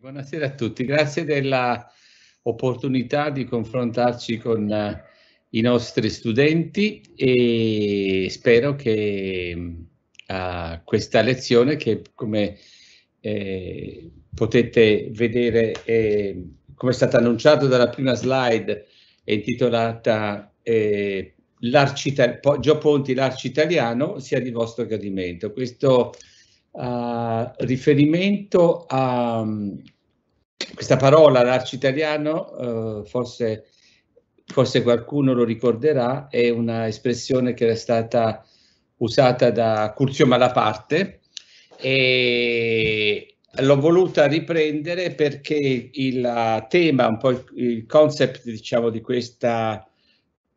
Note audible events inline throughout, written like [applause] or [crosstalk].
Buonasera a tutti, grazie dell'opportunità di confrontarci con eh, i nostri studenti e spero che mm, a questa lezione che come eh, potete vedere eh, come è stato annunciato dalla prima slide è intitolata eh, Gio Ponti, l'arci italiano sia di vostro gradimento. Questo uh, riferimento a um, questa parola, l'arci italiano, uh, eh, forse, forse, qualcuno lo ricorderà, è una espressione che era stata usata da Curzio Malaparte e l'ho voluta riprendere perché il tema, un po' il, il concept diciamo di questa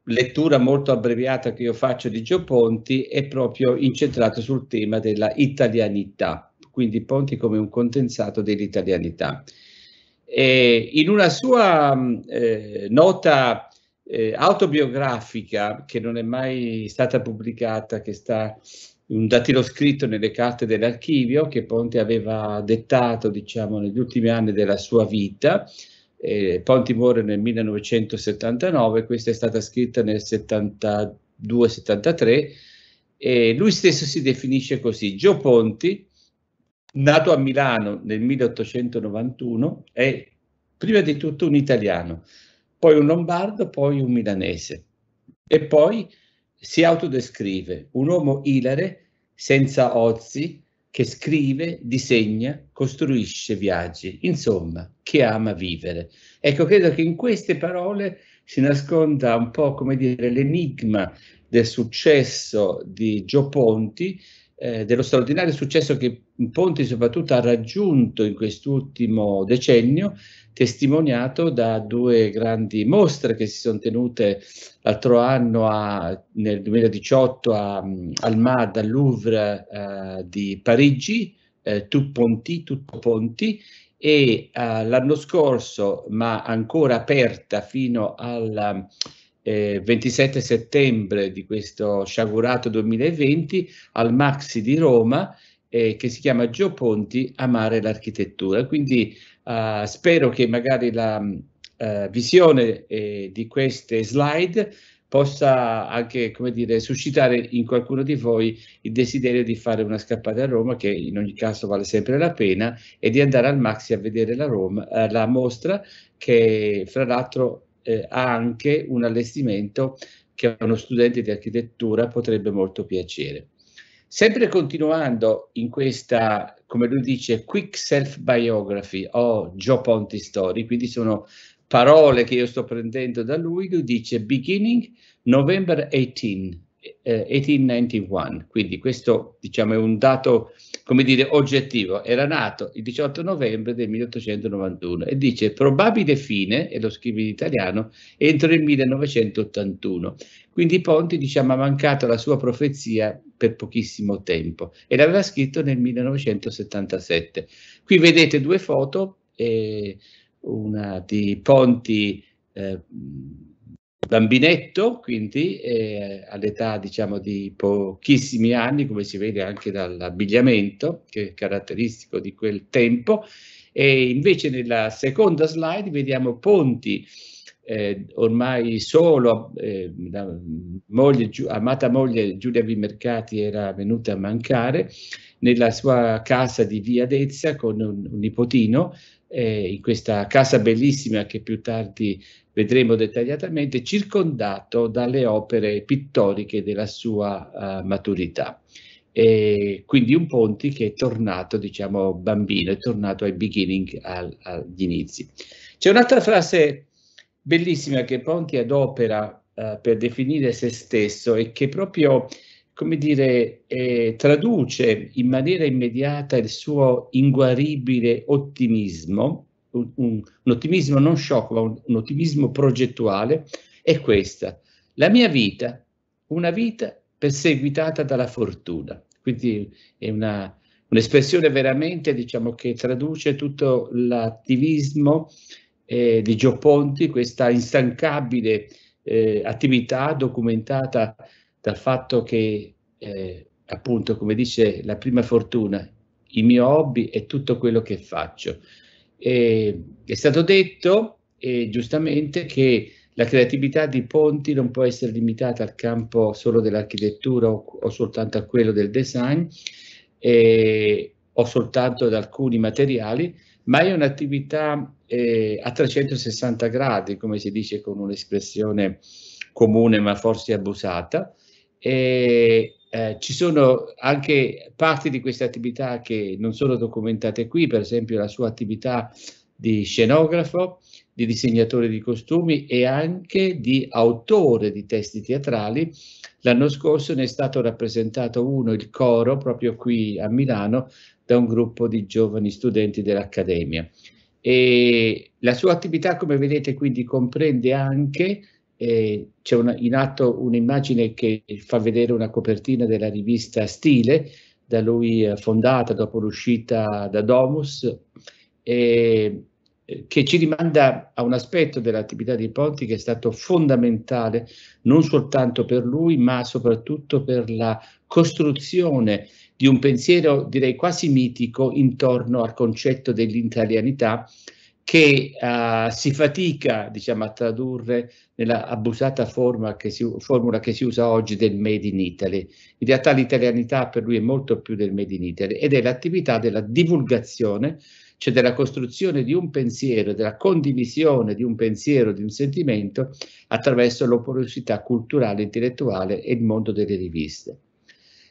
lettura molto abbreviata che io faccio di Gio Ponti è proprio incentrato sul tema della italianità, quindi Ponti come un condensato dell'italianità. E in una sua mm, eh, nota eh, autobiografica che non è mai stata pubblicata, che sta un datilo scritto nelle carte dell'archivio che Ponti aveva dettato diciamo negli ultimi anni della sua vita, eh, muore nel 1979, questa è stata scritta nel 72-73 e lui stesso si definisce così, Gio Ponti, nato a Milano nel 1891, è prima di tutto un italiano, poi un lombardo, poi un milanese e poi si autodescrive un uomo ilare, senza ozzi, che scrive, disegna, costruisce viaggi, insomma, che ama vivere. Ecco, credo che in queste parole si nasconda un po', come dire, l'enigma del successo di Gio Ponti, eh, dello straordinario successo che Ponti soprattutto ha raggiunto in quest'ultimo decennio, testimoniato da due grandi mostre che si sono tenute l'altro anno a, nel 2018 a, al MAD al Louvre eh, di Parigi, eh, Tout Ponti, Tutto Ponti, e eh, l'anno scorso, ma ancora aperta fino al... Eh, 27 settembre di questo sciagurato 2020 al Maxi di Roma eh, che si chiama Gio Ponti Amare l'architettura. Quindi Uh, spero che magari la uh, visione eh, di queste slide possa anche, come dire, suscitare in qualcuno di voi il desiderio di fare una scappata a Roma, che in ogni caso vale sempre la pena, e di andare al Maxi a vedere la, Roma, eh, la mostra, che fra l'altro eh, ha anche un allestimento che a uno studente di architettura potrebbe molto piacere. Sempre continuando in questa, come lui dice, quick self biography o oh, Joe Ponti story, quindi sono parole che io sto prendendo da lui, lui dice beginning November 18, 1891, eh, quindi questo diciamo, è un dato come dire, oggettivo, era nato il 18 novembre del 1891 e dice probabile fine, e lo scrive in italiano, entro il 1981. Quindi Ponti diciamo, ha mancato la sua profezia per pochissimo tempo e l'aveva scritto nel 1977. Qui vedete due foto, eh, una di Ponti eh, bambinetto, quindi eh, all'età diciamo di pochissimi anni, come si vede anche dall'abbigliamento che è caratteristico di quel tempo. E invece nella seconda slide vediamo Ponti eh, ormai solo, eh, mm, moglie, amata moglie Giulia Vimercati era venuta a mancare nella sua casa di Via Dezza con un, un nipotino eh, in questa casa bellissima che più tardi vedremo dettagliatamente, circondato dalle opere pittoriche della sua uh, maturità. E quindi un Ponti che è tornato, diciamo, bambino, è tornato ai beginning, al, agli inizi. C'è un'altra frase bellissima che Ponti adopera uh, per definire se stesso e che proprio come dire, eh, traduce in maniera immediata il suo inguaribile ottimismo, un, un, ottimismo non sciocco, ma un, un ottimismo progettuale, è questa. La mia vita, una vita perseguitata dalla fortuna. Quindi è una, un'espressione veramente, diciamo, che traduce tutto l'attivismo eh, di Ponti, questa instancabile eh, attività documentata dal fatto che, eh, appunto, come dice la prima fortuna, il mio hobby è tutto quello che faccio. E, è stato detto eh, giustamente che la creatività di Ponti non può essere limitata al campo solo dell'architettura o, o soltanto a quello del design eh, o soltanto ad alcuni materiali, ma è un'attività eh, a 360 gradi, come si dice con un'espressione comune ma forse abusata, e eh, ci sono anche parti di queste attività che non sono documentate qui, per esempio la sua attività di scenografo, di disegnatore di costumi e anche di autore di testi teatrali. L'anno scorso ne è stato rappresentato uno, il coro, proprio qui a Milano, da un gruppo di giovani studenti dell'Accademia. E la sua attività, come vedete, quindi comprende anche eh, c'è una, in atto un'immagine che fa vedere una copertina della rivista Stile, da lui eh, fondata dopo l'uscita da Domus, eh, che ci rimanda a un aspetto dell'attività di Ponti che è stato fondamentale non soltanto per lui, ma soprattutto per la costruzione di un pensiero direi quasi mitico intorno al concetto dell'italianità che uh, si fatica diciamo, a tradurre nella abusata che si, formula che si usa oggi del Made in Italy. In realtà l'italianità per lui è molto più del Made in Italy ed è l'attività della divulgazione, cioè della costruzione di un pensiero, della condivisione di un pensiero, di un sentimento attraverso l'oporosità culturale, intellettuale e il mondo delle riviste.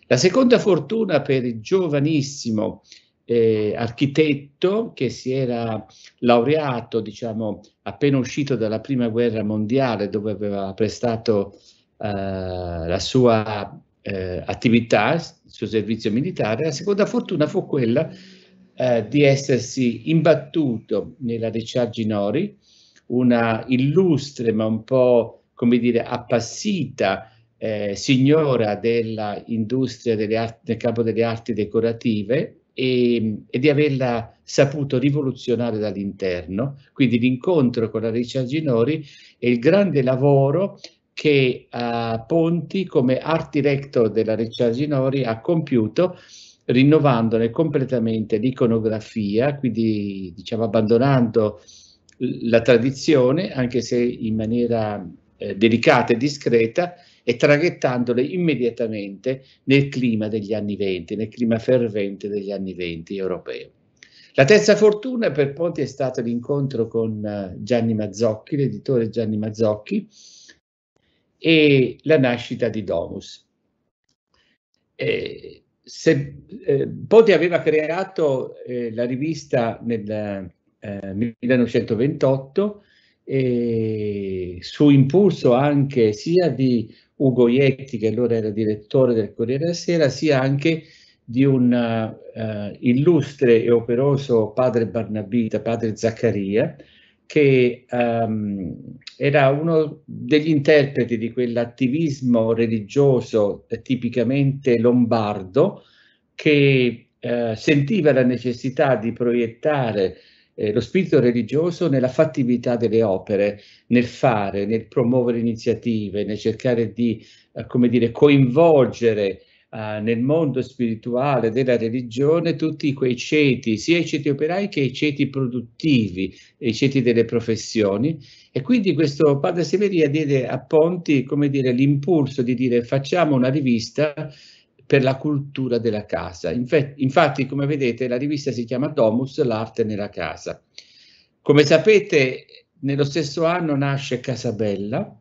La seconda fortuna per il giovanissimo eh, architetto che si era laureato, diciamo, appena uscito dalla prima guerra mondiale, dove aveva prestato eh, la sua eh, attività, il suo servizio militare. La seconda fortuna fu quella eh, di essersi imbattuto nella Ricciargi Ginori, una illustre ma un po' come dire appassita eh, signora dell'industria delle arti, del campo delle arti decorative, e, ehm, e, di averla saputo rivoluzionare dall'interno, quindi l'incontro con la Richard Ginori e il grande lavoro che uh, Ponti come art director della Richard Ginori ha compiuto rinnovandone completamente l'iconografia, quindi diciamo abbandonando la tradizione, anche se in maniera eh, delicata e discreta, e traghettandole immediatamente nel clima degli anni venti, nel clima fervente degli anni venti europeo. La terza fortuna per Ponti è stato l'incontro con eh, Gianni Mazzocchi, l'editore Gianni Mazzocchi, e la nascita di Domus. Eh, se, eh, Ponti aveva creato eh, la rivista nel 1928 eh, e su impulso anche sia di Ugo Ietti, che allora era direttore del Corriere della Sera, sia anche di un uh, illustre e operoso padre Barnabita, padre Zaccaria, che um, era uno degli interpreti di quell'attivismo religioso tipicamente lombardo che uh, sentiva la necessità di proiettare eh, lo spirito religioso nella fattività delle opere, nel fare, nel promuovere iniziative, nel cercare di, eh, come dire, coinvolgere eh, nel mondo spirituale della religione tutti quei ceti, sia i ceti operai che i ceti produttivi, i ceti delle professioni. E quindi questo padre Severia diede a Ponti, come dire, l'impulso di dire facciamo una rivista per la cultura della casa. Infatti, come vedete, la rivista si chiama Domus, l'arte nella casa. Come sapete, nello stesso anno nasce Casabella,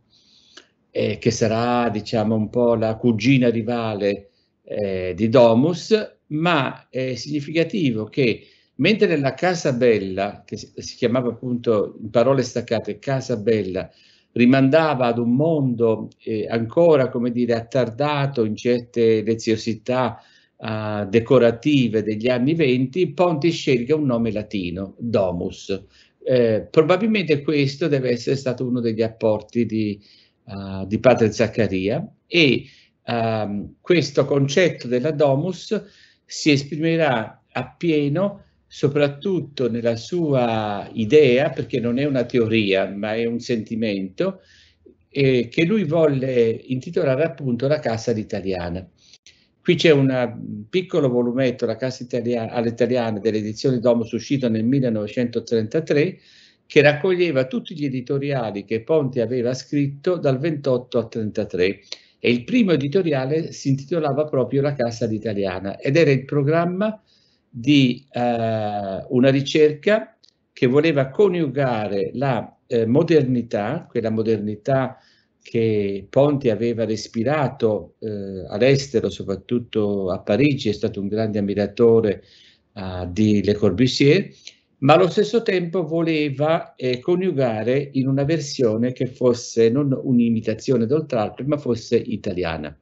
eh, che sarà diciamo un po' la cugina rivale eh, di Domus, ma è significativo che mentre nella Casabella, che si chiamava appunto in parole staccate Casabella, rimandava ad un mondo eh, ancora, come dire, attardato in certe leziosità eh, decorative degli anni venti, Ponti sceglie un nome latino, Domus. Eh, probabilmente questo deve essere stato uno degli apporti di, uh, di padre Zaccaria e um, questo concetto della Domus si esprimerà appieno soprattutto nella sua idea, perché non è una teoria ma è un sentimento, eh, che lui volle intitolare appunto la Cassa d'Italiana. Qui c'è un piccolo volumetto, la Cassa all'italiana dell'edizione Domus uscito nel 1933, che raccoglieva tutti gli editoriali che Ponti aveva scritto dal 28 al 33 e il primo editoriale si intitolava proprio La Cassa d'Italiana ed era il programma di eh, una ricerca che voleva coniugare la eh, modernità, quella modernità che Ponti aveva respirato eh, all'estero, soprattutto a Parigi, è stato un grande ammiratore eh, di Le Corbusier, ma allo stesso tempo voleva eh, coniugare in una versione che fosse non un'imitazione d'oltralpe, ma fosse italiana.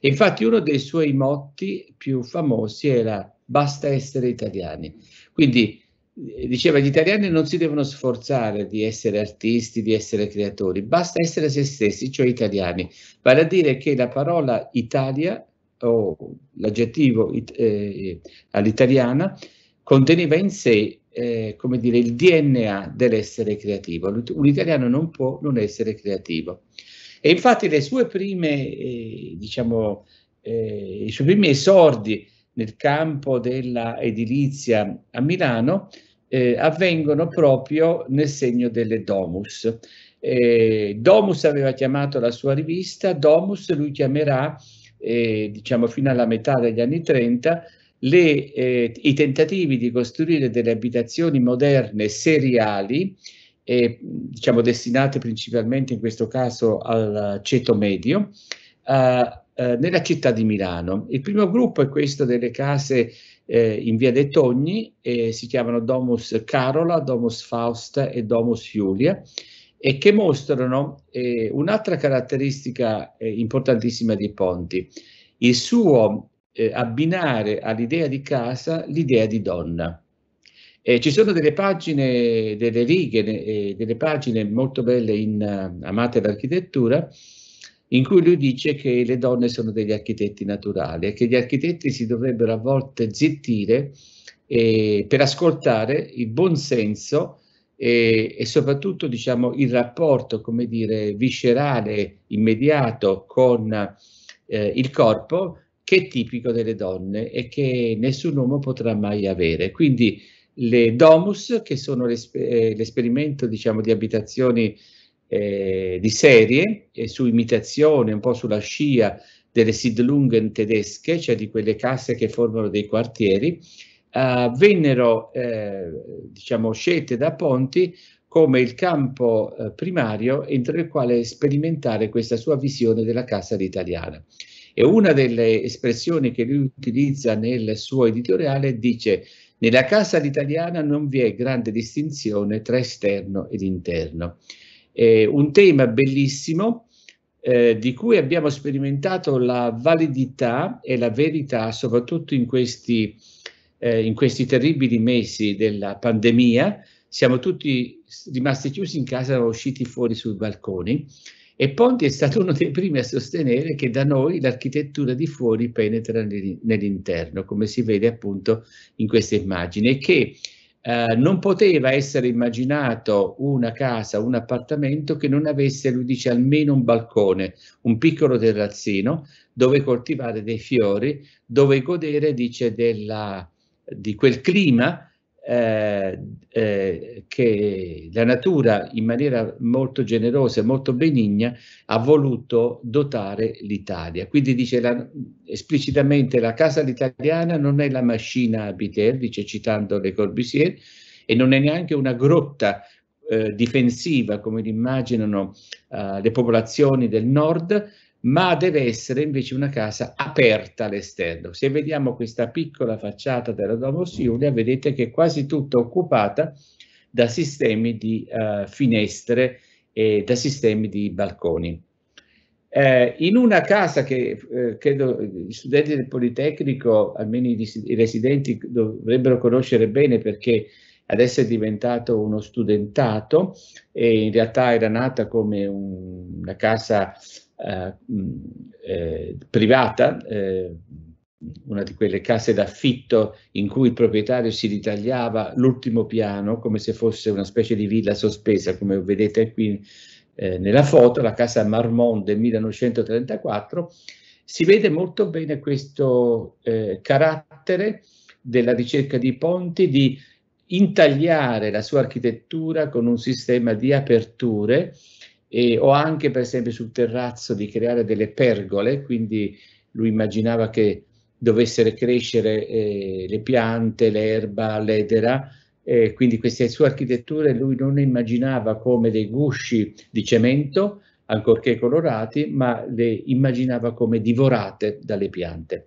Infatti uno dei suoi motti più famosi era basta essere italiani. Quindi eh, diceva gli italiani non si devono sforzare di essere artisti, di essere creatori, basta essere se stessi, cioè italiani. Vale a dire che la parola Italia o l'aggettivo eh, all'italiana conteneva in sé eh, come dire, il DNA dell'essere creativo. Un italiano non può non essere creativo. E infatti le sue prime, eh, diciamo, eh, i suoi primi esordi nel campo dell'edilizia a Milano eh, avvengono proprio nel segno delle domus. Eh, domus aveva chiamato la sua rivista, Domus lui chiamerà, eh, diciamo fino alla metà degli anni 30, le, eh, i tentativi di costruire delle abitazioni moderne seriali, eh, diciamo destinate principalmente in questo caso al ceto medio, eh, eh, nella città di Milano. Il primo gruppo è questo delle case eh, in via dei Togni, eh, si chiamano Domus Carola, Domus Fausta e Domus Iulia, e che mostrano eh, un'altra caratteristica eh, importantissima di Ponti, il suo eh, abbinare all'idea di casa l'idea di donna. Eh, ci sono delle pagine, delle righe, eh, delle pagine molto belle in uh, Amate l'architettura in cui lui dice che le donne sono degli architetti naturali e che gli architetti si dovrebbero a volte zittire eh, per ascoltare il buon senso e, eh, e, soprattutto diciamo, il rapporto come dire, viscerale, immediato con eh, il corpo che è tipico delle donne e che nessun uomo potrà mai avere. Quindi le domus, che sono eh, l'esperimento diciamo, di abitazioni eh, di serie e su imitazione, un po' sulla scia delle Sidlungen tedesche, cioè di quelle casse che formano dei quartieri, eh, vennero eh, diciamo, scelte da Ponti come il campo eh, primario entro il quale sperimentare questa sua visione della cassa italiana. E una delle espressioni che lui utilizza nel suo editoriale dice nella casa italiana non vi è grande distinzione tra esterno ed interno. Eh, un tema bellissimo eh, di cui abbiamo sperimentato la validità e la verità, soprattutto in questi, eh, in questi terribili mesi della pandemia. Siamo tutti rimasti chiusi in casa, usciti fuori sui balconi. E Ponti è stato uno dei primi a sostenere che da noi l'architettura di fuori penetra nell'interno, come si vede appunto in queste immagini, e che eh, non poteva essere immaginato una casa, un appartamento che non avesse, lui dice, almeno un balcone, un piccolo terrazzino dove coltivare dei fiori, dove godere, dice, della, di quel clima eh, eh, che la natura in maniera molto generosa e molto benigna ha voluto dotare l'Italia. Quindi dice la, esplicitamente la casa italiana non è la mascina a dice citando Le Corbusier, e non è neanche una grotta eh, difensiva come immaginano eh, le popolazioni del nord, ma deve essere invece una casa aperta all'esterno. Se vediamo questa piccola facciata della Domus Iulia, vedete che è quasi tutta occupata da sistemi di uh, finestre e da sistemi di balconi. Eh, in una casa che eh, credo gli studenti del Politecnico, almeno i, i residenti, dovrebbero conoscere bene perché adesso è diventato uno studentato e in realtà era nata come un, una casa eh, mm, eh, privata, eh, una di quelle case d'affitto in cui il proprietario si ritagliava l'ultimo piano come se fosse una specie di villa sospesa, come vedete qui eh, nella foto, la casa Marmont del 1934, si vede molto bene questo eh, carattere della ricerca di ponti, di intagliare la sua architettura con un sistema di aperture e, o anche per esempio sul terrazzo di creare delle pergole, quindi lui immaginava che dovessero crescere eh, le piante, l'erba, l'edera, eh, quindi queste sue architetture lui non immaginava come dei gusci di cemento, ancorché colorati, ma le immaginava come divorate dalle piante.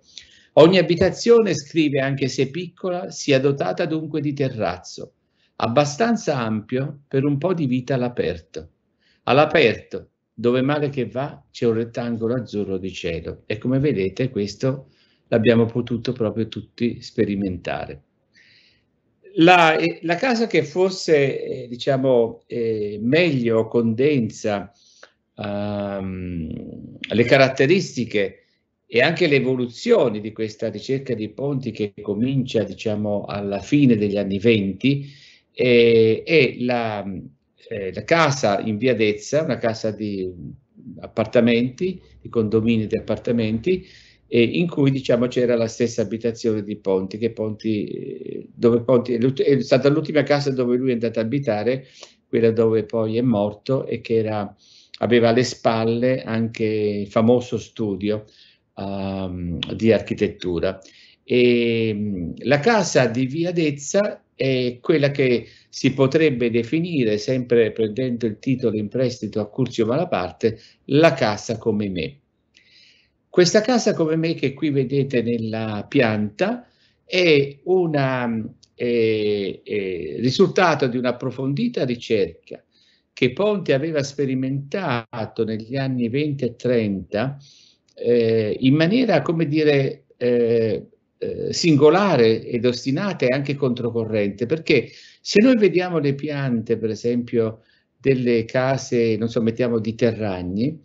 Ogni abitazione, scrive anche se piccola, sia dotata dunque di terrazzo, abbastanza ampio per un po' di vita all'aperto. All'aperto, dove male che va, c'è un rettangolo azzurro di cielo e come vedete questo l'abbiamo potuto proprio tutti sperimentare. La, eh, la casa che forse eh, diciamo eh, meglio condensa ehm, le caratteristiche e anche le evoluzioni di questa ricerca di ponti che comincia diciamo alla fine degli anni 20 eh, è la eh, la casa in via Dezza, una casa di appartamenti, di condomini di appartamenti, eh, in cui diciamo c'era la stessa abitazione di Ponti, che Ponti, eh, dove Ponti è stata l'ultima casa dove lui è andato a abitare, quella dove poi è morto e che era, aveva alle spalle anche il famoso studio um, di architettura. E, mm, la casa di via Dezza è quella che si potrebbe definire, sempre prendendo il titolo in prestito a Curzio Malaparte, la casa come me. Questa casa come me che qui vedete nella pianta è un risultato di un'approfondita ricerca che Ponte aveva sperimentato negli anni 20 e 30 eh, in maniera, come dire, eh, eh, singolare ed ostinata e anche controcorrente, perché se noi vediamo le piante, per esempio, delle case, non so, mettiamo di Terragni,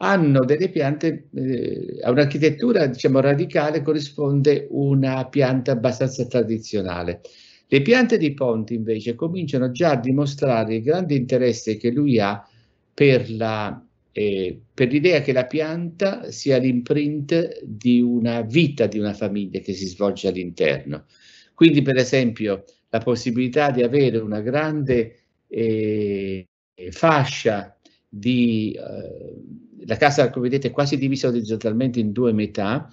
hanno delle piante, eh, a un'architettura diciamo radicale corrisponde una pianta abbastanza tradizionale. Le piante di Ponti invece cominciano già a dimostrare il grande interesse che lui ha per la eh, per l'idea che la pianta sia l'imprint di una vita di una famiglia che si svolge all'interno. Quindi, per esempio, la possibilità di avere una grande eh, fascia di... Eh, la casa, come vedete, è quasi divisa orizzontalmente in due metà,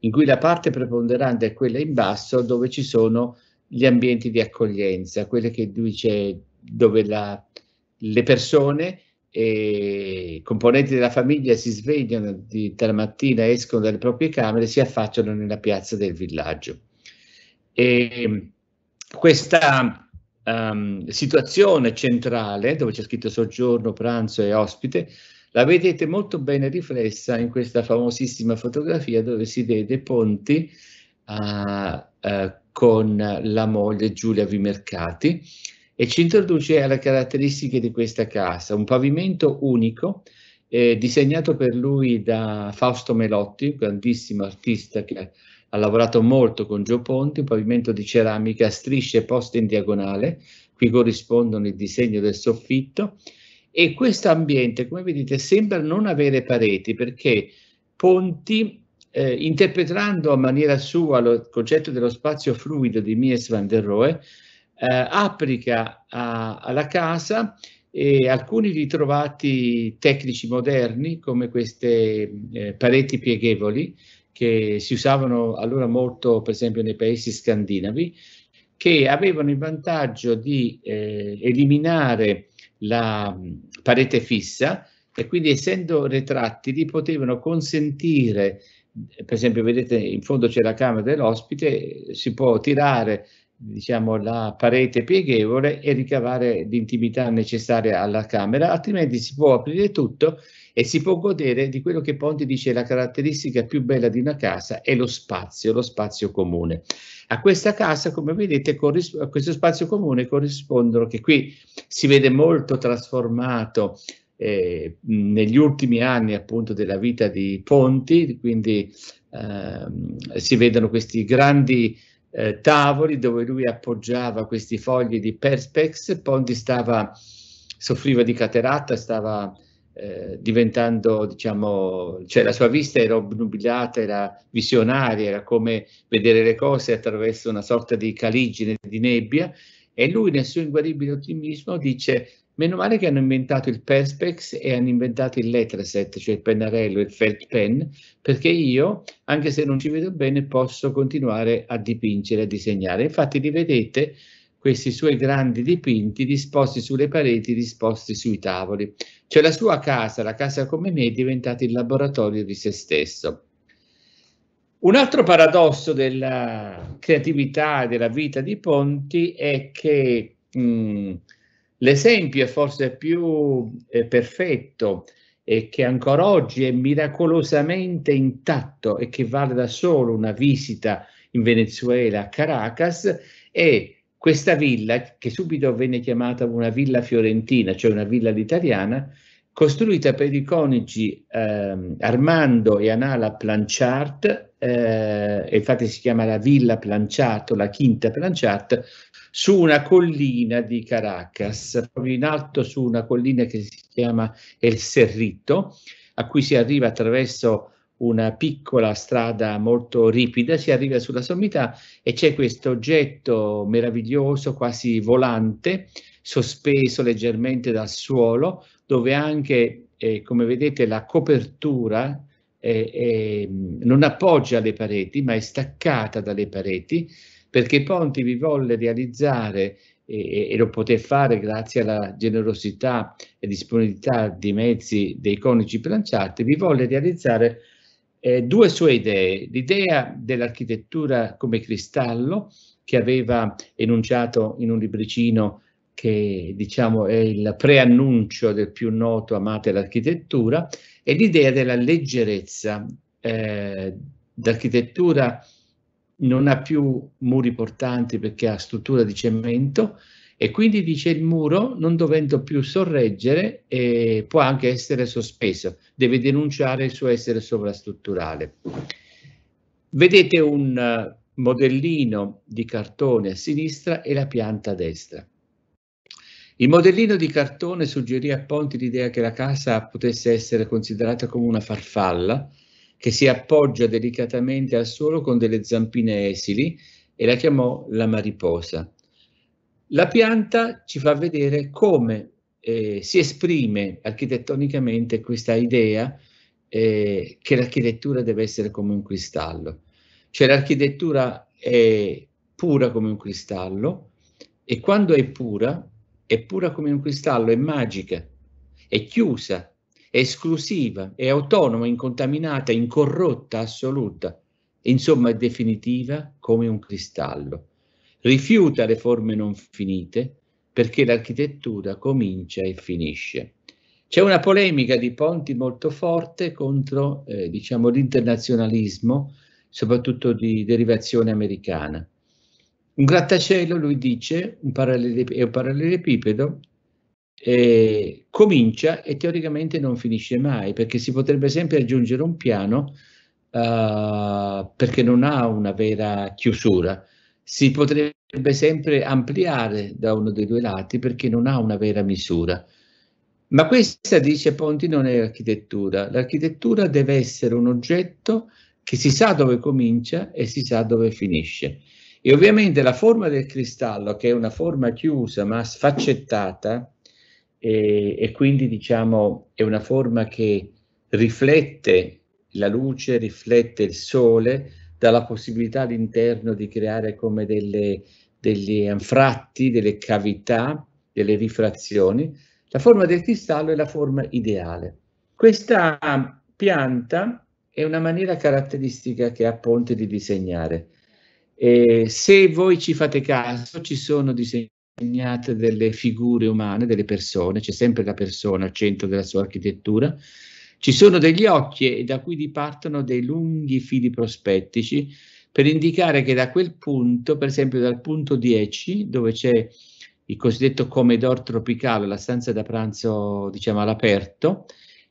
in cui la parte preponderante è quella in basso, dove ci sono gli ambienti di accoglienza, quelle che dice dove la, le persone e i componenti della famiglia si svegliano di, dalla mattina, escono dalle proprie camere, e si affacciano nella piazza del villaggio. E questa um, situazione centrale, dove c'è scritto soggiorno, pranzo e ospite, la vedete molto bene riflessa in questa famosissima fotografia dove si vede Ponti uh, uh, con la moglie Giulia Vimercati e ci introduce alle caratteristiche di questa casa, un pavimento unico eh, disegnato per lui da Fausto Melotti, un grandissimo artista che ha lavorato molto con Gio Ponti, un pavimento di ceramica a strisce poste in diagonale, qui corrispondono il disegno del soffitto e questo ambiente, come vedete, sembra non avere pareti perché Ponti eh, interpretando a maniera sua lo, il concetto dello spazio fluido di Mies van der Rohe, eh, applica a, alla casa e alcuni ritrovati tecnici moderni come queste eh, pareti pieghevoli che si usavano allora molto per esempio nei paesi scandinavi che avevano il vantaggio di eh, eliminare la parete fissa e quindi essendo retrattili potevano consentire per esempio vedete in fondo c'è la camera dell'ospite si può tirare diciamo, la parete pieghevole e ricavare l'intimità necessaria alla camera, altrimenti si può aprire tutto e si può godere di quello che Ponti dice la caratteristica più bella di una casa è lo spazio, lo spazio comune. A questa casa, come vedete, a questo spazio comune corrispondono, che qui si vede molto trasformato eh, negli ultimi anni appunto della vita di Ponti, quindi ehm, si vedono questi grandi eh, tavoli dove lui appoggiava questi fogli di Perspex, Ponti stava, soffriva di cateratta, stava eh, diventando, diciamo, cioè la sua vista era obnubilata, era visionaria, era come vedere le cose attraverso una sorta di caligine di nebbia e lui nel suo inguaribile ottimismo dice Meno male che hanno inventato il Perspex e hanno inventato il Letterset, cioè il pennarello, il felt pen, perché io, anche se non ci vedo bene, posso continuare a dipingere, a disegnare. Infatti li vedete questi suoi grandi dipinti disposti sulle pareti, disposti sui tavoli. Cioè la sua casa, la casa come me, è diventata il laboratorio di se stesso. Un altro paradosso della creatività e della vita di Ponti è che mh, mm, L'esempio forse più eh, perfetto e che ancora oggi è miracolosamente intatto e che vale da solo una visita in Venezuela a Caracas è questa villa che subito venne chiamata una villa fiorentina, cioè una villa italiana, costruita per i coniugi eh, Armando e Anala Planchart, eh, infatti si chiama la villa Planchart la quinta Planchart, su una collina di Caracas, proprio in alto su una collina che si chiama El Serrito, a cui si arriva attraverso una piccola strada molto ripida, si arriva sulla sommità e c'è questo oggetto meraviglioso, quasi volante, sospeso leggermente dal suolo, dove anche, eh, come vedete, la copertura eh, eh, non appoggia alle pareti, ma è staccata dalle pareti perché Ponti vi volle realizzare e, e, lo poté fare grazie alla generosità e disponibilità di mezzi dei conici planciati, vi volle realizzare eh, due sue idee, l'idea dell'architettura come cristallo che aveva enunciato in un libricino che diciamo è il preannuncio del più noto amate l'architettura, e l'idea della leggerezza eh, d'architettura non ha più muri portanti perché ha struttura di cemento e quindi dice il muro non dovendo più sorreggere eh, può anche essere sospeso, deve denunciare il suo essere sovrastrutturale. Vedete un eh, modellino di cartone a sinistra e la pianta a destra. Il modellino di cartone suggerì a Ponti l'idea che la casa potesse essere considerata come una farfalla, che si appoggia delicatamente al suolo con delle zampine esili e la chiamò la mariposa. La pianta ci fa vedere come eh, si esprime architettonicamente questa idea eh, che l'architettura deve essere come un cristallo. Cioè l'architettura è pura come un cristallo e quando è pura, è pura come un cristallo, è magica, è chiusa, esclusiva e autonoma, incontaminata, incorrotta, assoluta, insomma definitiva come un cristallo. Rifiuta le forme non finite perché l'architettura comincia e finisce. C'è una polemica di Ponti molto forte contro eh, diciamo, l'internazionalismo, soprattutto di derivazione americana. Un grattacielo, lui dice, un è un parallelepipedo eh, comincia e teoricamente non finisce mai, perché si potrebbe sempre aggiungere un piano eh, perché non ha una vera chiusura. Si potrebbe sempre ampliare da uno dei due lati perché non ha una vera misura. Ma questa, dice Ponti, non è architettura. L'architettura deve essere un oggetto che si sa dove comincia e si sa dove finisce. E ovviamente la forma del cristallo, che è una forma chiusa ma sfaccettata, e, e quindi diciamo è una forma che riflette la luce, riflette il sole, dà la possibilità all'interno di creare come delle, degli anfratti, delle cavità, delle rifrazioni. La forma del cristallo è la forma ideale. Questa pianta è una maniera caratteristica che ha Ponte di disegnare. E se voi ci fate caso, ci sono disegni disegnate delle figure umane, delle persone, c'è sempre la persona al centro della sua architettura. Ci sono degli occhi da cui dipartono dei lunghi fili prospettici per indicare che da quel punto, per esempio dal punto 10, dove c'è il cosiddetto comedor tropicale, la stanza da pranzo diciamo all'aperto,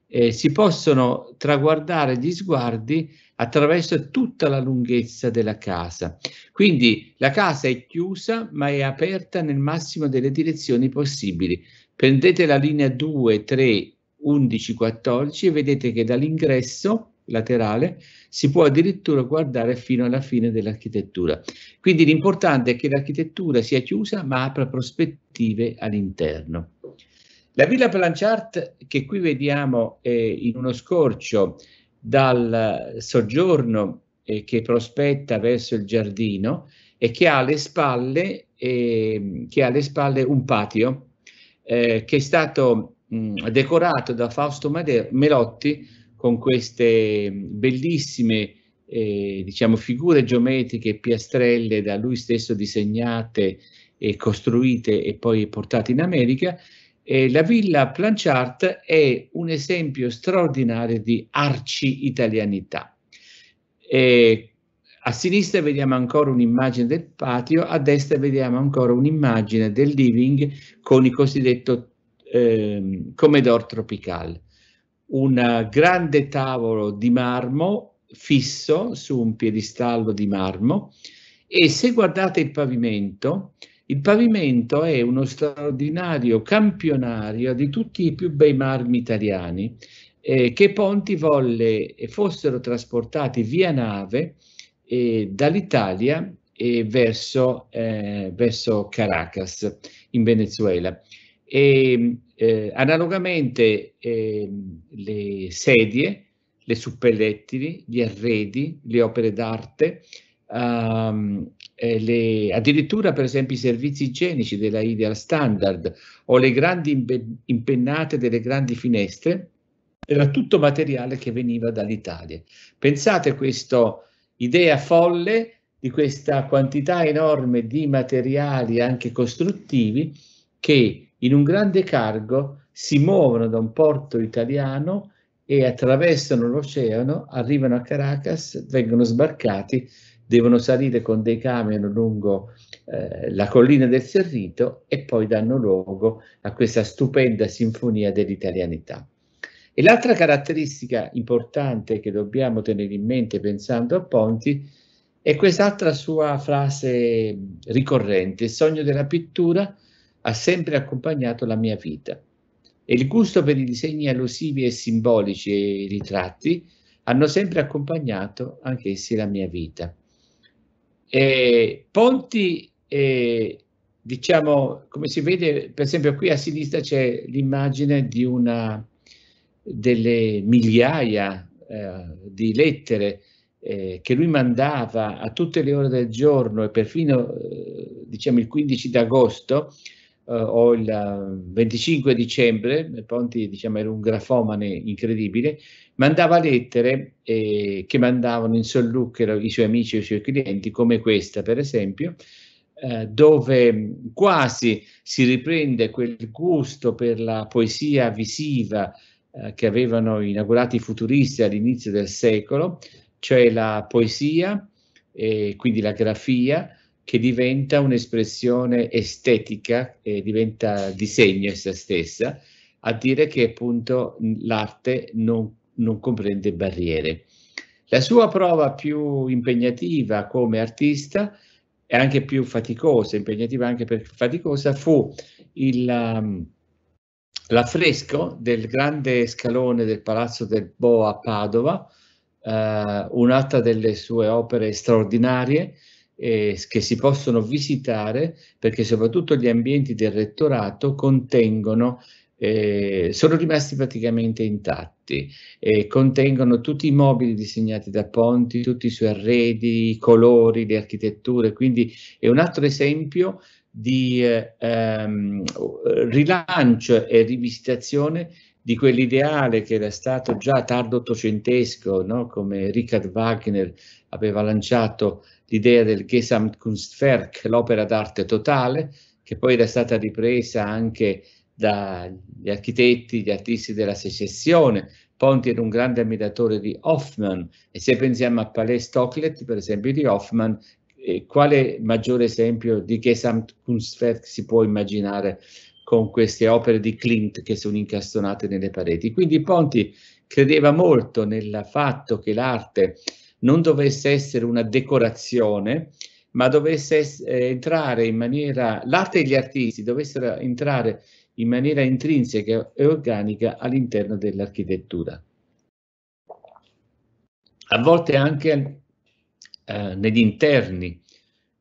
eh, si possono traguardare gli sguardi attraverso tutta la lunghezza della casa. Quindi la casa è chiusa ma è aperta nel massimo delle direzioni possibili. Prendete la linea 2, 3, 11, 14 e vedete che dall'ingresso laterale si può addirittura guardare fino alla fine dell'architettura. Quindi l'importante è che l'architettura sia chiusa ma apra prospettive all'interno. La Villa Planchart che qui vediamo eh, in uno scorcio dal soggiorno eh, che prospetta verso il giardino e che ha alle spalle, eh, ha alle spalle un patio eh, che è stato mh, decorato da Fausto Made Melotti con queste bellissime eh, diciamo, figure geometriche e piastrelle da lui stesso disegnate e costruite e poi portate in America eh, la villa Planchart è un esempio straordinario di arci-italianità. Eh, a sinistra vediamo ancora un'immagine del patio, a destra vediamo ancora un'immagine del living con il cosiddetto eh, comedor tropical. Un grande tavolo di marmo fisso su un piedistallo di marmo e se guardate il pavimento il pavimento è uno straordinario campionario di tutti i più bei marmi italiani eh, che Ponti volle fossero trasportati via nave eh, dall'Italia eh, verso, verso, Caracas in Venezuela. E, eh, analogamente eh, le sedie, le suppellettili, gli arredi, le opere d'arte Um, le, addirittura per esempio i servizi igienici della Ideal Standard o le grandi impennate delle grandi finestre, era tutto materiale che veniva dall'Italia. Pensate a questa idea folle di questa quantità enorme di materiali anche costruttivi che in un grande cargo si muovono da un porto italiano e attraversano l'oceano, arrivano a Caracas, vengono sbarcati devono salire con dei camion lungo eh, la collina del Serrito e poi danno luogo a questa stupenda sinfonia dell'italianità. E l'altra caratteristica importante che dobbiamo tenere in mente pensando a Ponti è quest'altra sua frase ricorrente, il sogno della pittura ha sempre accompagnato la mia vita. E il gusto per i disegni allusivi e simbolici e i ritratti hanno sempre accompagnato anch'essi la mia vita. Eh, ponti, eh, diciamo, come si vede, per esempio qui a sinistra c'è l'immagine di una delle migliaia eh, di lettere eh, che lui mandava a tutte le ore del giorno e perfino, eh, diciamo, il 15 d'agosto, eh, o il 25 eh, dicembre, eh, Ponti diciamo, era un grafomane incredibile, mandava lettere eh, che mandavano in solluchero eh, i suoi amici e i suoi clienti, come questa per esempio, eh, dove quasi si riprende quel gusto per la poesia visiva che avevano inaugurato i futuristi all'inizio del secolo, cioè la poesia, quindi la grafia, che diventa un'espressione estetica, eh, diventa disegno essa stessa, a dire che appunto l'arte non, non comprende barriere. La sua prova più impegnativa come artista e anche più faticosa, impegnativa anche per faticosa, fu um, l'affresco del grande scalone del Palazzo del Bo a Padova, uh, un'altra delle sue opere straordinarie, eh, che si possono visitare perché soprattutto gli ambienti del rettorato contengono eh, sono rimasti praticamente intatti eh, contengono tutti i mobili disegnati da Ponti, tutti i suoi arredi, i colori, le architetture, quindi è un altro esempio di eh, ehm, rilancio e rivisitazione di quell'ideale che era stato già tardo ottocentesco, no? come Richard Wagner aveva lanciato l'idea del Gesamtkunstwerk, l'opera d'arte totale, che poi era stata ripresa anche dagli architetti, gli artisti della secessione. Ponti era un grande ammiratore di Hoffman e se pensiamo a Palais Stocklet, per esempio, di Hoffman, eh, quale maggiore esempio di Gesamtkunstwerk si può immaginare con queste opere di Clint che sono incastonate nelle pareti? Quindi Ponti credeva molto nel fatto che l'arte non dovesse essere una decorazione, ma dovesse eh, entrare in maniera, l'arte e gli artisti dovessero entrare in maniera intrinseca e organica all'interno dell'architettura. A volte anche eh, negli interni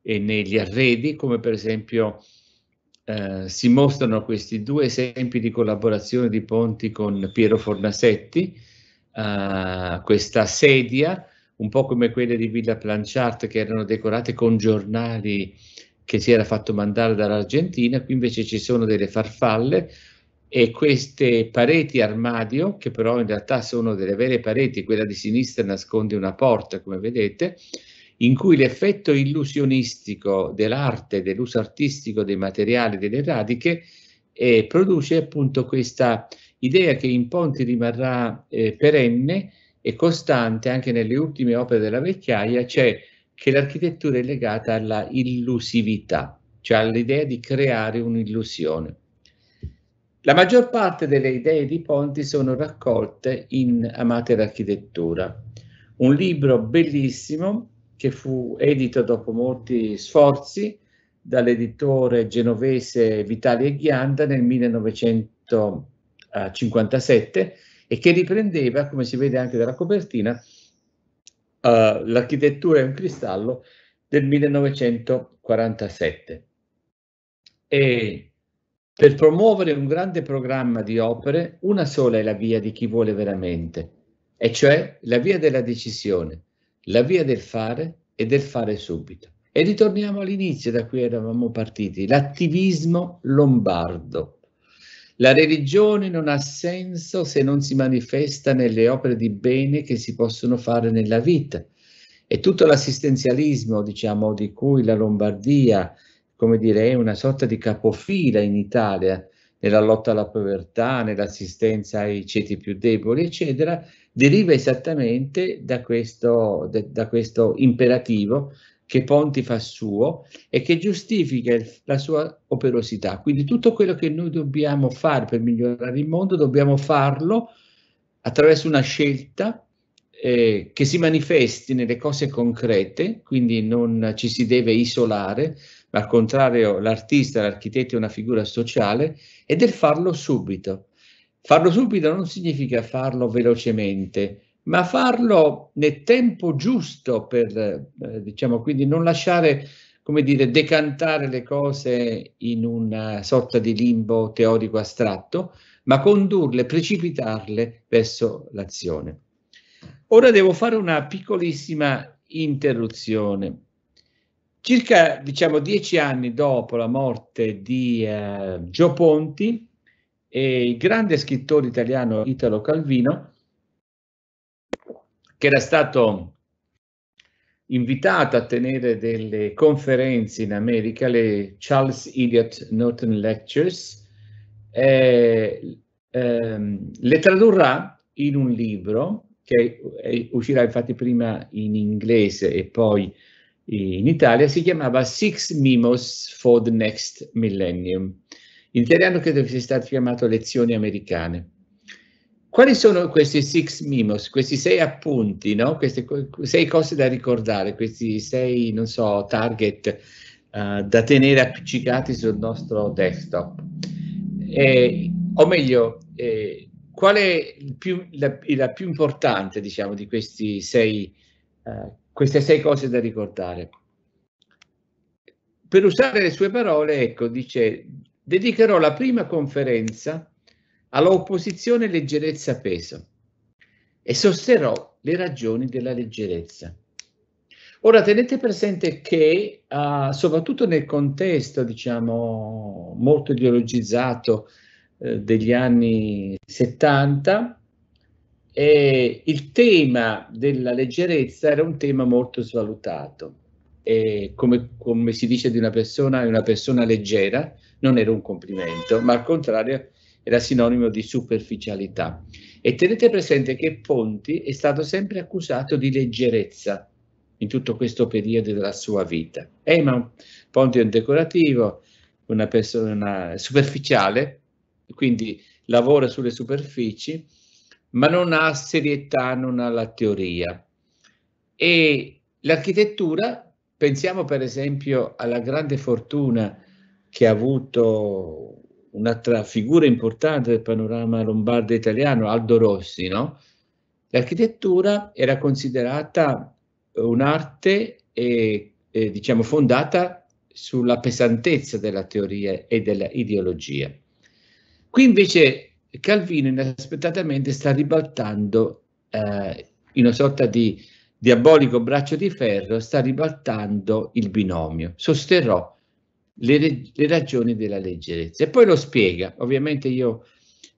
e negli arredi, come per esempio eh, si mostrano questi due esempi di collaborazione di Ponti con Piero Fornasetti, eh, questa sedia un po' come quelle di Villa Planchart che erano decorate con giornali che si era fatto mandare dall'Argentina, qui invece ci sono delle farfalle e queste pareti armadio, che però in realtà sono delle vere pareti, quella di sinistra nasconde una porta, come vedete, in cui l'effetto illusionistico dell'arte, dell'uso artistico dei materiali, delle radiche, eh, produce appunto questa idea che in Ponti rimarrà eh, perenne, e costante anche nelle ultime opere della vecchiaia, cioè che l'architettura è legata alla illusività, cioè all'idea di creare un'illusione. La maggior parte delle idee di Ponti sono raccolte in Amate l'architettura, un libro bellissimo che fu edito dopo molti sforzi dall'editore genovese Vitale Ghianda nel 1957 e che riprendeva, come si vede anche dalla copertina, uh, l'architettura in cristallo del 1947. E per promuovere un grande programma di opere, una sola è la via di chi vuole veramente, e cioè la via della decisione, la via del fare e del fare subito. E ritorniamo all'inizio da cui eravamo partiti, l'attivismo lombardo. La religione non ha senso se non si manifesta nelle opere di bene che si possono fare nella vita. E tutto l'assistenzialismo, diciamo, di cui la Lombardia, come dire, è una sorta di capofila in Italia, nella lotta alla povertà, nell'assistenza ai ceti più deboli, eccetera, deriva esattamente da questo, da questo imperativo che Ponti fa suo e che giustifica la sua operosità. Quindi tutto quello che noi dobbiamo fare per migliorare il mondo, dobbiamo farlo attraverso una scelta eh, che si manifesti nelle cose concrete, quindi non ci si deve isolare, ma al contrario l'artista, l'architetto è una figura sociale e del farlo subito. Farlo subito non significa farlo velocemente, ma farlo nel tempo giusto per, eh, diciamo, quindi non lasciare, come dire, decantare le cose in una sorta di limbo teorico astratto, ma condurle, precipitarle verso l'azione. Ora devo fare una piccolissima interruzione. Circa, diciamo, dieci anni dopo la morte di eh, Gio Ponti, il grande scrittore italiano Italo Calvino che era stato invitato a tenere delle conferenze in America, le Charles Idiot Norton Lectures, eh, ehm, le tradurrà in un libro che uscirà infatti prima in inglese e poi in Italia, si chiamava Six Mimos for the Next Millennium, in italiano credo sia stato chiamato Lezioni Americane. Quali sono questi six mimos, questi sei appunti, no? queste sei cose da ricordare, questi sei, non so, target uh, da tenere appiccicati sul nostro desktop? E, o meglio, eh, qual è più, la, la, più importante, diciamo, di sei, uh, queste sei cose da ricordare? Per usare le sue parole, ecco, dice, dedicherò la prima conferenza All'opposizione leggerezza pesa e sosterrò le ragioni della leggerezza. Ora tenete presente che uh, soprattutto nel contesto, diciamo, molto ideologizzato eh, degli anni 70, eh, il tema della leggerezza era un tema molto svalutato. E come, come si dice di una persona, una persona leggera, non era un complimento, ma al contrario era sinonimo di superficialità. E tenete presente che Ponti è stato sempre accusato di leggerezza in tutto questo periodo della sua vita. Eh, ma Ponti è un decorativo, una persona superficiale, quindi lavora sulle superfici, ma non ha serietà, non ha la teoria. E l'architettura, pensiamo per esempio alla grande fortuna che ha avuto un'altra figura importante del panorama lombardo italiano, Aldo Rossi, no? L'architettura era considerata eh, un'arte diciamo fondata sulla pesantezza della teoria e dell'ideologia. Qui invece Calvino inaspettatamente sta ribaltando eh, in una sorta di diabolico braccio di ferro, sta ribaltando il binomio. Sosterrò le, le, ragioni della leggerezza. E poi lo spiega, ovviamente io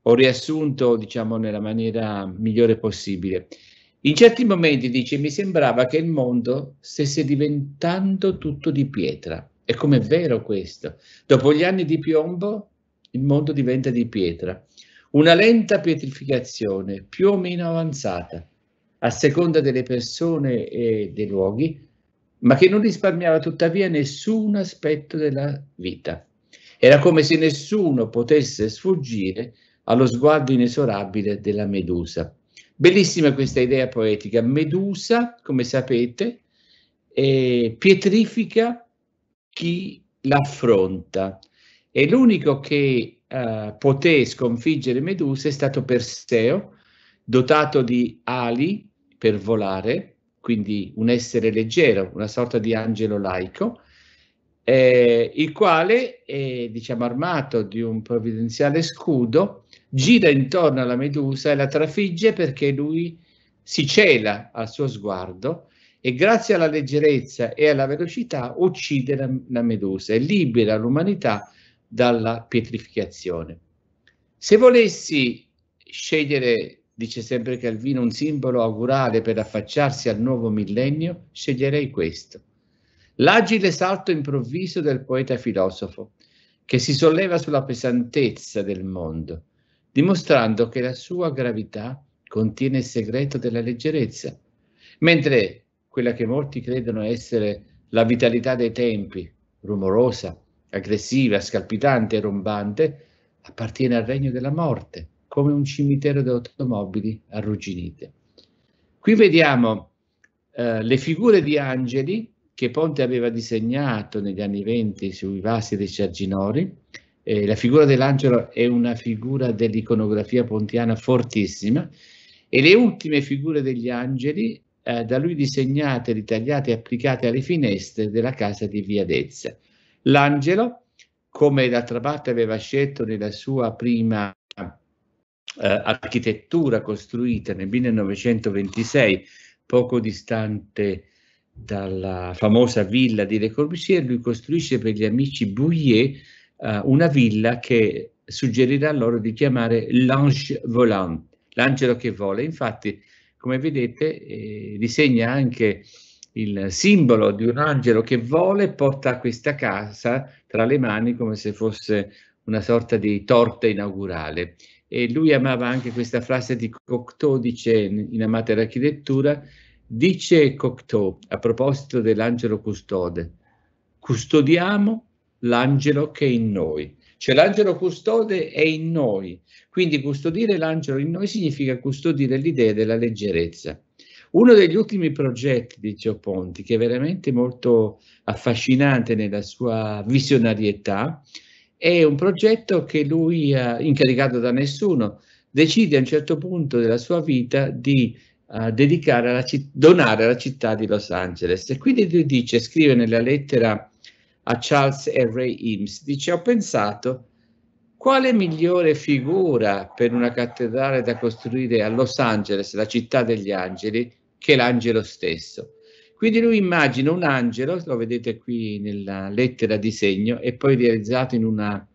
ho riassunto, diciamo, nella maniera migliore possibile. In certi momenti, dice, mi sembrava che il mondo stesse diventando tutto di pietra. E com'è vero questo? Dopo gli anni di piombo, il mondo diventa di pietra. Una lenta pietrificazione, più o meno avanzata, a seconda delle persone e dei luoghi, ma che non risparmiava tuttavia nessun aspetto della vita. Era come se nessuno potesse sfuggire allo sguardo inesorabile della Medusa. Bellissima questa idea poetica. Medusa, come sapete, eh, pietrifica chi l'affronta e l'unico che eh, poté sconfiggere Medusa è stato Perseo, dotato di ali per volare, quindi un essere leggero, una sorta di angelo laico, eh, il quale è diciamo, armato di un provvidenziale scudo, gira intorno alla Medusa e la trafigge perché lui si cela al suo sguardo e grazie alla leggerezza e alla velocità uccide la, la Medusa e libera l'umanità dalla pietrificazione. Se volessi scegliere dice sempre Calvino, un simbolo augurale per affacciarsi al nuovo millennio, sceglierei questo. L'agile salto improvviso del poeta filosofo, che si solleva sulla pesantezza del mondo, dimostrando che la sua gravità contiene il segreto della leggerezza, mentre quella che molti credono essere la vitalità dei tempi, rumorosa, aggressiva, scalpitante e rombante, appartiene al regno della morte come un cimitero di automobili arrugginite. Qui vediamo eh, le figure di angeli che Ponte aveva disegnato negli anni venti sui vasi dei Cerginori. Eh, la figura dell'angelo è una figura dell'iconografia pontiana fortissima e le ultime figure degli angeli eh, da lui disegnate, ritagliate e applicate alle finestre della casa di Via Dezza. L'angelo, come d'altra parte aveva scelto nella sua prima eh, architettura costruita nel 1926, poco distante dalla famosa villa di Le Corbusier, lui costruisce per gli amici Bouillet eh, una villa che suggerirà loro di chiamare l'ange volant, l'angelo che vola. Infatti, come vedete, eh, disegna anche il simbolo di un angelo che vola e porta questa casa tra le mani come se fosse una sorta di torta inaugurale e lui amava anche questa frase di Cocteau, dice in Amata l'architettura, dice Cocteau a proposito dell'angelo custode, custodiamo l'angelo che è in noi. Cioè l'angelo custode è in noi, quindi custodire l'angelo in noi significa custodire l'idea della leggerezza. Uno degli ultimi progetti di Gio Ponti, che è veramente molto affascinante nella sua visionarietà, è un progetto che lui, eh, incaricato da nessuno, decide a un certo punto della sua vita di eh, dedicare alla donare alla città di Los Angeles. E quindi lui dice, scrive nella lettera a Charles R. Ray Eames, dice ho pensato quale migliore figura per una cattedrale da costruire a Los Angeles, la città degli angeli, che l'angelo stesso. Quindi lui immagina un angelo, lo vedete qui nella lettera di segno, e poi realizzato in una,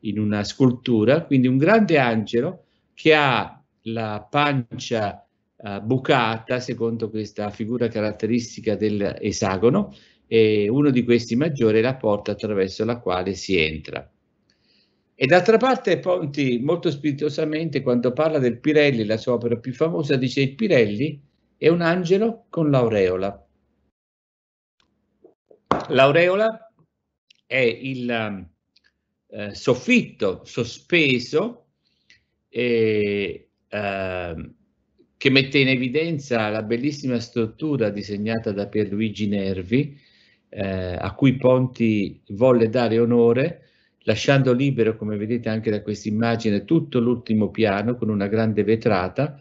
in una scultura, quindi un grande angelo che ha la pancia uh, bucata, secondo questa figura caratteristica dell'esagono, e uno di questi maggiori è la porta attraverso la quale si entra. E d'altra parte Ponti molto spiritosamente quando parla del Pirelli, la sua opera più famosa, dice il Pirelli è un angelo con l'aureola l'aureola è il um, eh, soffitto sospeso e, eh, che mette in evidenza la bellissima struttura disegnata da Pierluigi Nervi, eh, a cui Ponti volle dare onore, lasciando libero, come vedete anche da questa immagine, tutto l'ultimo piano con una grande vetrata,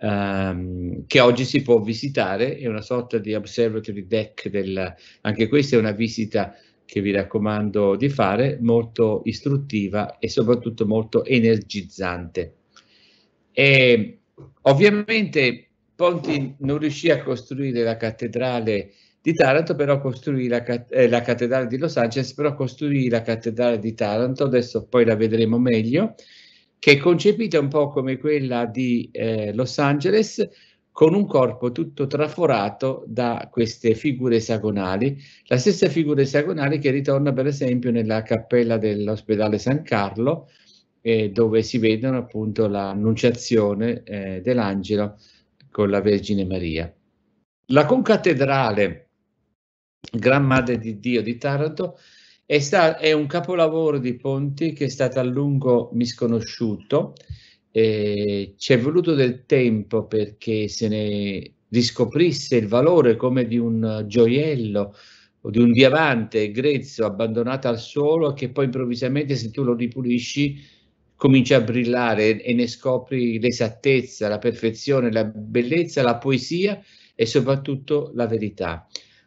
ehm, che oggi si può visitare, è una sorta di observatory deck, del, anche questa è una visita che vi raccomando di fare, molto istruttiva e soprattutto molto energizzante. E ovviamente Ponti non riuscì a costruire la cattedrale di Taranto, però costruì la, eh, la, cattedrale di Los Angeles, però costruì la cattedrale di Taranto, adesso poi la vedremo meglio, che è concepita un po' come quella di eh, Los Angeles, con un corpo tutto traforato da queste figure esagonali, la stessa figura esagonale che ritorna per esempio nella cappella dell'ospedale San Carlo, eh, dove si vedono appunto l'annunciazione eh, dell'angelo con la Vergine Maria. La concattedrale Gran Madre di Dio di Taranto è, sta- è un capolavoro di Ponti che è stato a lungo misconosciuto. ci è voluto del tempo perché se ne riscoprisse il valore come di un gioiello o di un diamante grezzo abbandonato al suolo che poi improvvisamente se tu lo ripulisci comincia a brillare e ne scopri l'esattezza, la perfezione, la bellezza, la poesia e soprattutto la verità.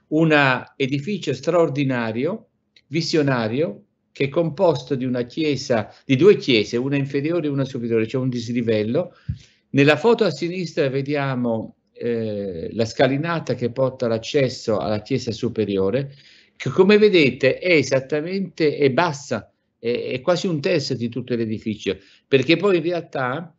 Un edificio straordinario visionario che è composto di una chiesa, di due chiese, una inferiore e una superiore, c'è cioè un dislivello. Nella foto a sinistra vediamo eh, la scalinata che porta l'accesso alla chiesa superiore, che come vedete è esattamente, è bassa, è, è quasi un terzo di tutto l'edificio, perché poi in realtà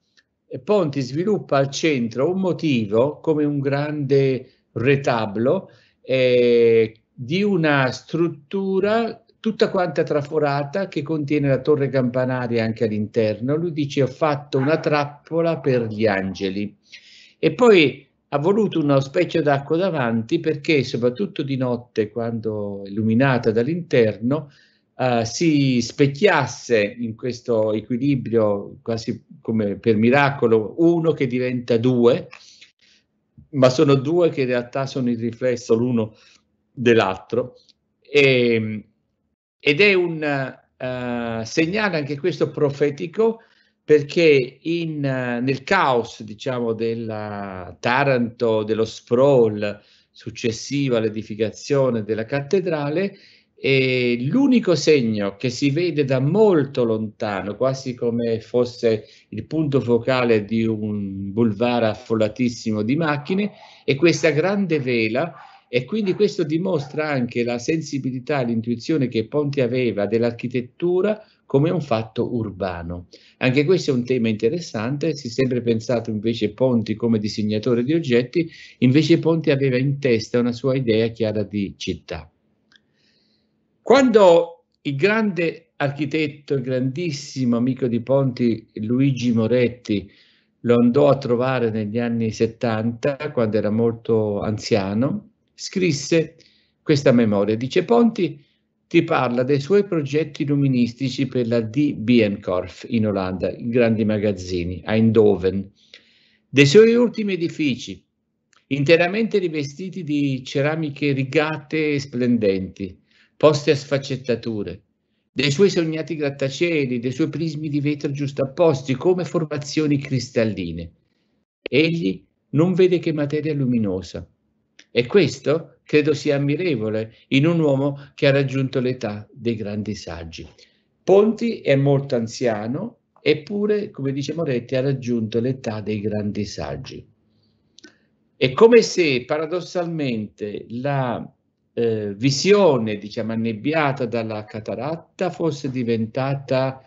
eh, Ponti sviluppa al centro un motivo come un grande retablo eh, di una struttura tutta quanta traforata che contiene la torre campanaria anche all'interno. Lui dice ho fatto una trappola per gli angeli e poi ha voluto uno specchio d'acqua davanti perché soprattutto di notte quando illuminata dall'interno eh, si specchiasse in questo equilibrio quasi come per miracolo uno che diventa due ma sono due che in realtà sono il riflesso l'uno dell'altro. E, ehm, ed è un uh, segnale anche questo profetico perché in, uh, nel caos diciamo del eh, Taranto, dello sprawl successivo all'edificazione della cattedrale, e l'unico segno che si vede da molto lontano, quasi come fosse il punto focale di un boulevard affollatissimo di macchine, è questa grande vela e quindi questo dimostra anche la sensibilità, l'intuizione che Ponti aveva dell'architettura come un fatto urbano. Anche questo è un tema interessante, si è sempre pensato invece Ponti come disegnatore di oggetti, invece Ponti aveva in testa una sua idea chiara di città. Quando il grande architetto, il grandissimo amico di Ponti, Luigi Moretti, lo andò a trovare negli anni 70, quando era molto anziano, scrisse questa memoria. Dice Ponti ti parla dei suoi progetti luministici per la DBM-Korf in Olanda, i grandi magazzini, a Eindhoven, dei suoi ultimi edifici, interamente rivestiti di ceramiche rigate e splendenti, poste a sfaccettature, dei suoi sognati grattacieli, dei suoi prismi di vetro giustapposti come formazioni cristalline. Egli non vede che materia luminosa, e questo credo sia ammirevole in un uomo che ha raggiunto l'età dei grandi saggi. Ponti è molto anziano, eppure, come dice Moretti, ha raggiunto l'età dei grandi saggi. È come se paradossalmente la eh, visione, diciamo, annebbiata dalla cataratta fosse diventata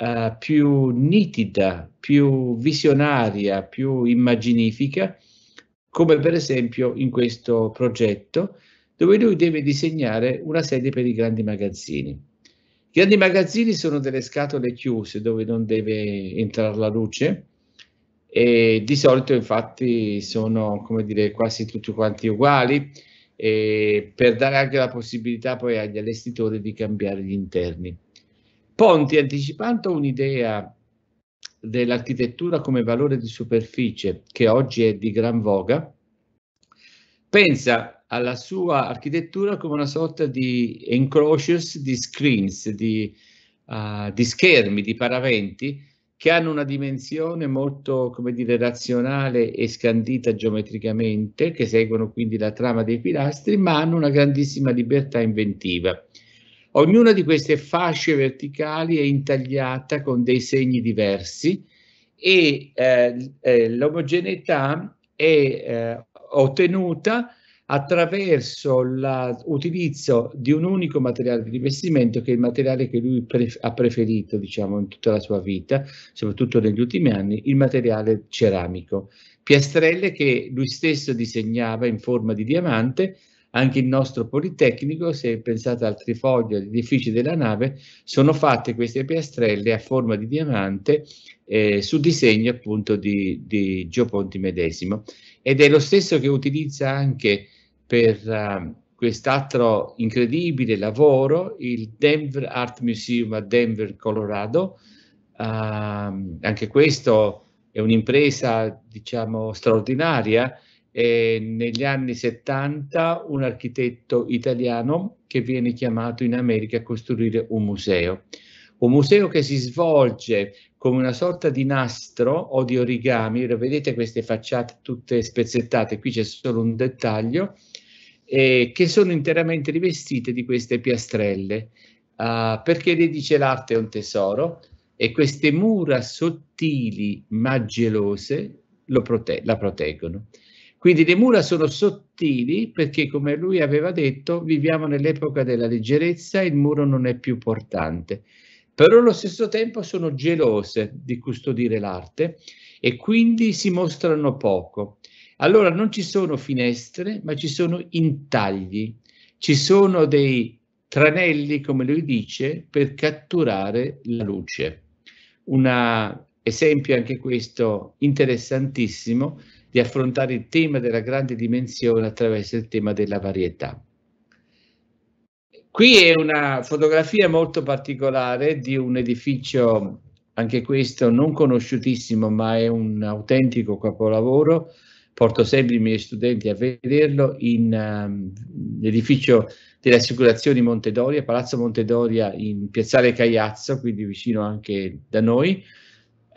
eh, più nitida, più visionaria, più immaginifica come per esempio in questo progetto, dove lui deve disegnare una sede per i grandi magazzini. I grandi magazzini sono delle scatole chiuse dove non deve entrare la luce e di solito infatti sono come dire quasi tutti quanti uguali per dare anche la possibilità poi agli allestitori di cambiare gli interni. Ponti, anticipando un'idea dell'architettura come valore di superficie, che oggi è di gran voga, pensa alla sua architettura come una sorta di enclosures, di screens, di, uh, di schermi, di paraventi, che hanno una dimensione molto, come dire, razionale e scandita geometricamente, che seguono quindi la trama dei pilastri, ma hanno una grandissima libertà inventiva. Ognuna di queste fasce verticali è intagliata con dei segni diversi e eh, eh l'omogeneità è eh, ottenuta attraverso l'utilizzo di un unico materiale di rivestimento che è il materiale che lui pref ha preferito diciamo in tutta la sua vita, soprattutto negli ultimi anni, il materiale ceramico. Piastrelle che lui stesso disegnava in forma di diamante anche il nostro Politecnico, se pensate al trifoglio agli edifici della nave, sono fatte queste piastrelle a forma di diamante eh, su disegno appunto di, di Ponti medesimo. Ed è lo stesso che utilizza anche per uh, quest'altro incredibile lavoro, il Denver Art Museum a Denver, Colorado. Uh, anche questo è un'impresa diciamo straordinaria eh, negli anni 70 un architetto italiano che viene chiamato in America a costruire un museo. Un museo che si svolge come una sorta di nastro o di origami, vedete queste facciate tutte spezzettate, qui c'è solo un dettaglio, eh, che sono interamente rivestite di queste piastrelle, uh, perché lei dice l'arte è un tesoro e queste mura sottili ma gelose prote la proteggono. Quindi le mura sono sottili perché, come lui aveva detto, viviamo nell'epoca della leggerezza, e il muro non è più portante. Però allo stesso tempo sono gelose di custodire l'arte e quindi si mostrano poco. Allora non ci sono finestre, ma ci sono intagli, ci sono dei tranelli, come lui dice, per catturare la luce. Un esempio anche questo interessantissimo di affrontare il tema della grande dimensione attraverso il tema della varietà. Qui è una fotografia molto particolare di un edificio, anche questo non conosciutissimo, ma è un autentico capolavoro. Porto sempre i miei studenti a vederlo in um, l'edificio delle assicurazioni Montedoria, Palazzo Montedoria in Piazzale Cagliazzo, quindi vicino anche da noi,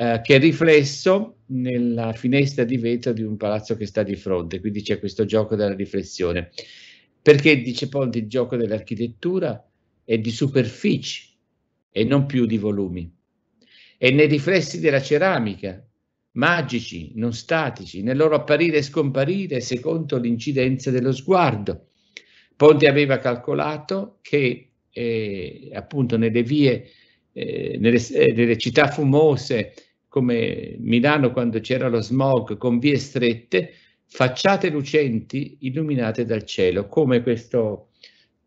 eh, che è riflesso nella finestra di vetro di un palazzo che sta di fronte, quindi c'è questo gioco della riflessione. Perché dice Ponte, il gioco dell'architettura è di superfici e non più di volumi. E nei riflessi della ceramica, magici, non statici, nel loro apparire e scomparire secondo l'incidenza dello sguardo. Ponte aveva calcolato che eh, appunto nelle vie, eh, nelle, eh, nelle città fumose, come Milano quando c'era lo smog con vie strette, facciate lucenti illuminate dal cielo, come questo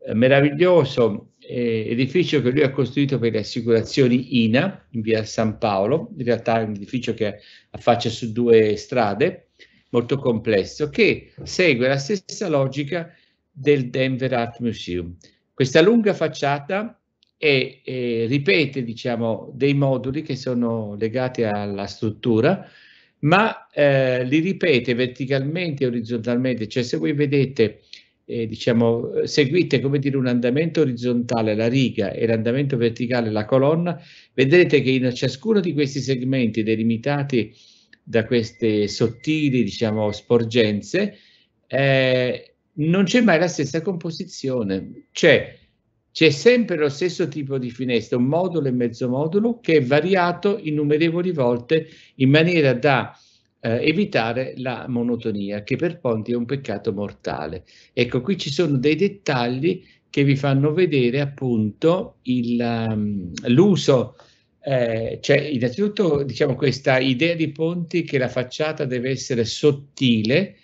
eh, meraviglioso eh, edificio che lui ha costruito per le assicurazioni INA in via San Paolo, in realtà è un edificio che affaccia su due strade, molto complesso, che segue la stessa logica del Denver Art Museum. Questa lunga facciata e, e ripete diciamo, dei moduli che sono legati alla struttura, ma eh, li ripete verticalmente e orizzontalmente, cioè se voi vedete, eh, diciamo, seguite come dire un andamento orizzontale la riga e l'andamento verticale la colonna, vedrete che in ciascuno di questi segmenti delimitati da queste sottili, diciamo, sporgenze, eh, non c'è mai la stessa composizione, cioè c'è sempre lo stesso tipo di finestra, un modulo e mezzo modulo, che è variato innumerevoli volte in maniera da eh, evitare la monotonia, che per Ponti è un peccato mortale. Ecco, qui ci sono dei dettagli che vi fanno vedere appunto il, um, l'uso eh, cioè, innanzitutto, diciamo, questa idea di Ponti che la facciata deve essere sottile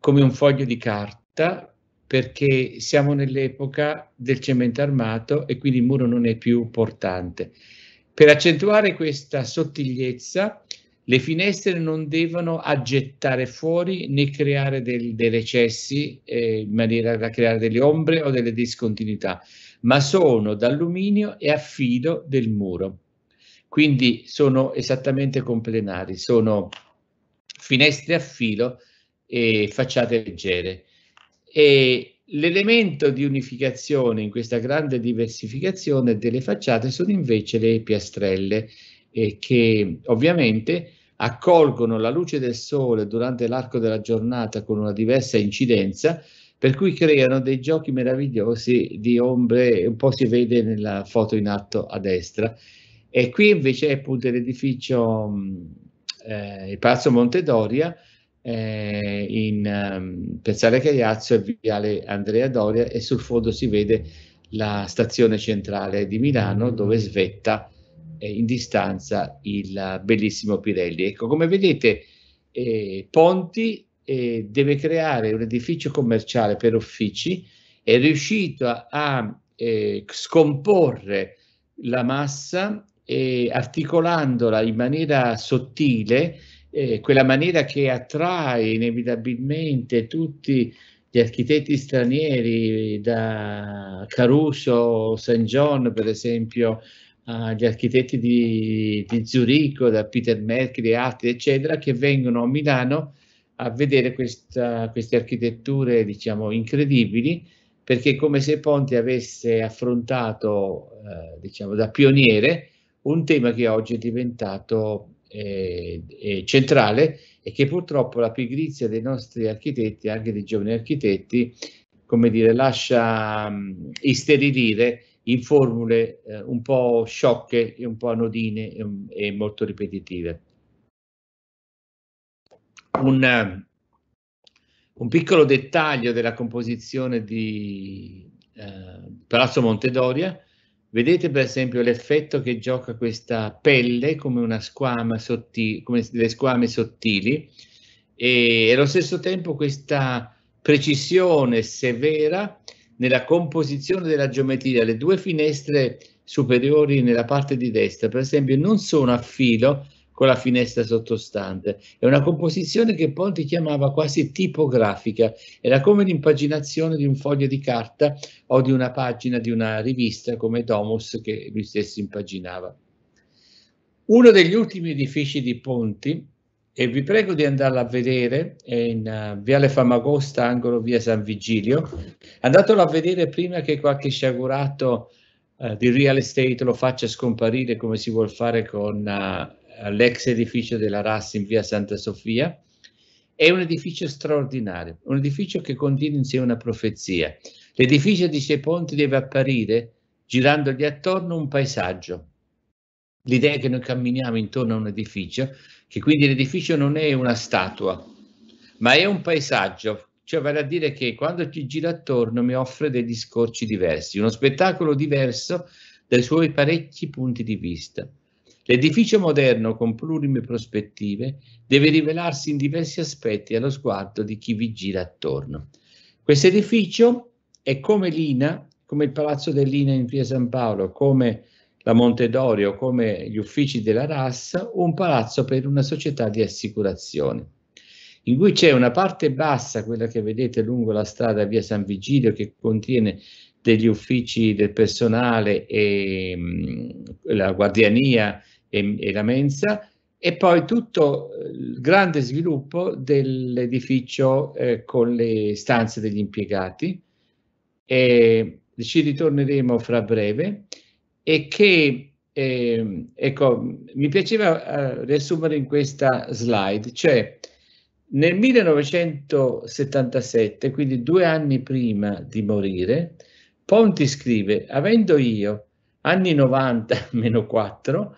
come un foglio di carta, perché siamo nell'epoca del cemento armato e quindi il muro non è più portante. Per accentuare questa sottigliezza, le finestre non devono aggettare fuori né creare del, dei recessi eh, in maniera da creare delle ombre o delle discontinuità, ma sono d'alluminio e a filo del muro. Quindi sono esattamente complenari, sono finestre a filo e facciate leggere e l'elemento di unificazione in questa grande diversificazione delle facciate sono invece le piastrelle eh, che ovviamente accolgono la luce del sole durante l'arco della giornata con una diversa incidenza, per cui creano dei giochi meravigliosi di ombre, un po' si vede nella foto in alto a destra. E qui invece è appunto l'edificio, mm, eh, il Palazzo Montedoria, eh, in um, Piazzale Cagliazzo e Viale Andrea Doria e sul fondo si vede la stazione centrale di Milano dove svetta eh, in distanza il bellissimo Pirelli. Ecco, come vedete eh, Ponti eh, deve creare un edificio commerciale per uffici, è riuscito a, a eh, scomporre la massa e eh, articolandola in maniera sottile eh, quella maniera che attrae inevitabilmente tutti gli architetti stranieri, da Caruso, St. John per esempio, agli architetti di, di Zurigo, da Peter Mercury e altri, eccetera, che vengono a Milano a vedere questa, queste architetture, diciamo, incredibili, perché è come se Ponti avesse affrontato, eh, diciamo, da pioniere un tema che oggi è diventato eh, eh, centrale e che purtroppo la pigrizia dei nostri architetti, anche dei giovani architetti, come dire, lascia mh, mm, isterilire in formule eh, un po' sciocche e un po' anodine e, e molto ripetitive. Un, un, piccolo dettaglio della composizione di eh, Palazzo Montedoria Vedete per esempio l'effetto che gioca questa pelle come, una squama sottile, come delle squame sottili e allo stesso tempo questa precisione severa nella composizione della geometria. Le due finestre superiori nella parte di destra, per esempio, non sono a filo, con la finestra sottostante. È una composizione che Ponti chiamava quasi tipografica, era come l'impaginazione di un foglio di carta o di una pagina di una rivista come Domus che lui stesso impaginava. Uno degli ultimi edifici di Ponti, e vi prego di andarla a vedere, è in uh, Viale Famagosta, angolo via San Vigilio. Andatelo a vedere prima che qualche sciagurato uh, di real estate lo faccia scomparire come si vuol fare con uh, all'ex edificio della RAS in via Santa Sofia. È un edificio straordinario, un edificio che contiene in sé una profezia. L'edificio di Seponti deve apparire, girandogli attorno, un paesaggio. L'idea è che noi camminiamo intorno a un edificio, che quindi l'edificio non è una statua, ma è un paesaggio cioè vale a dire che quando ci gira attorno mi offre degli scorci diversi, uno spettacolo diverso dai suoi parecchi punti di vista. L'edificio moderno con plurime prospettive deve rivelarsi in diversi aspetti allo sguardo di chi vi gira attorno. Questo edificio è come l'INA, come il Palazzo dell'INA in via San Paolo, come la Monte Dorio, come gli uffici della RAS, un palazzo per una società di assicurazione, in cui c'è una parte bassa, quella che vedete lungo la strada via San Vigilio, che contiene degli uffici del personale e mm, la guardiania e, e la mensa e poi tutto eh, il grande sviluppo dell'edificio eh, con le stanze degli impiegati. E ci ritorneremo fra breve e che eh, ecco, mi piaceva eh, riassumere in questa slide, cioè nel 1977, quindi due anni prima di morire, Ponti scrive, avendo io anni 90 [laughs] meno 4,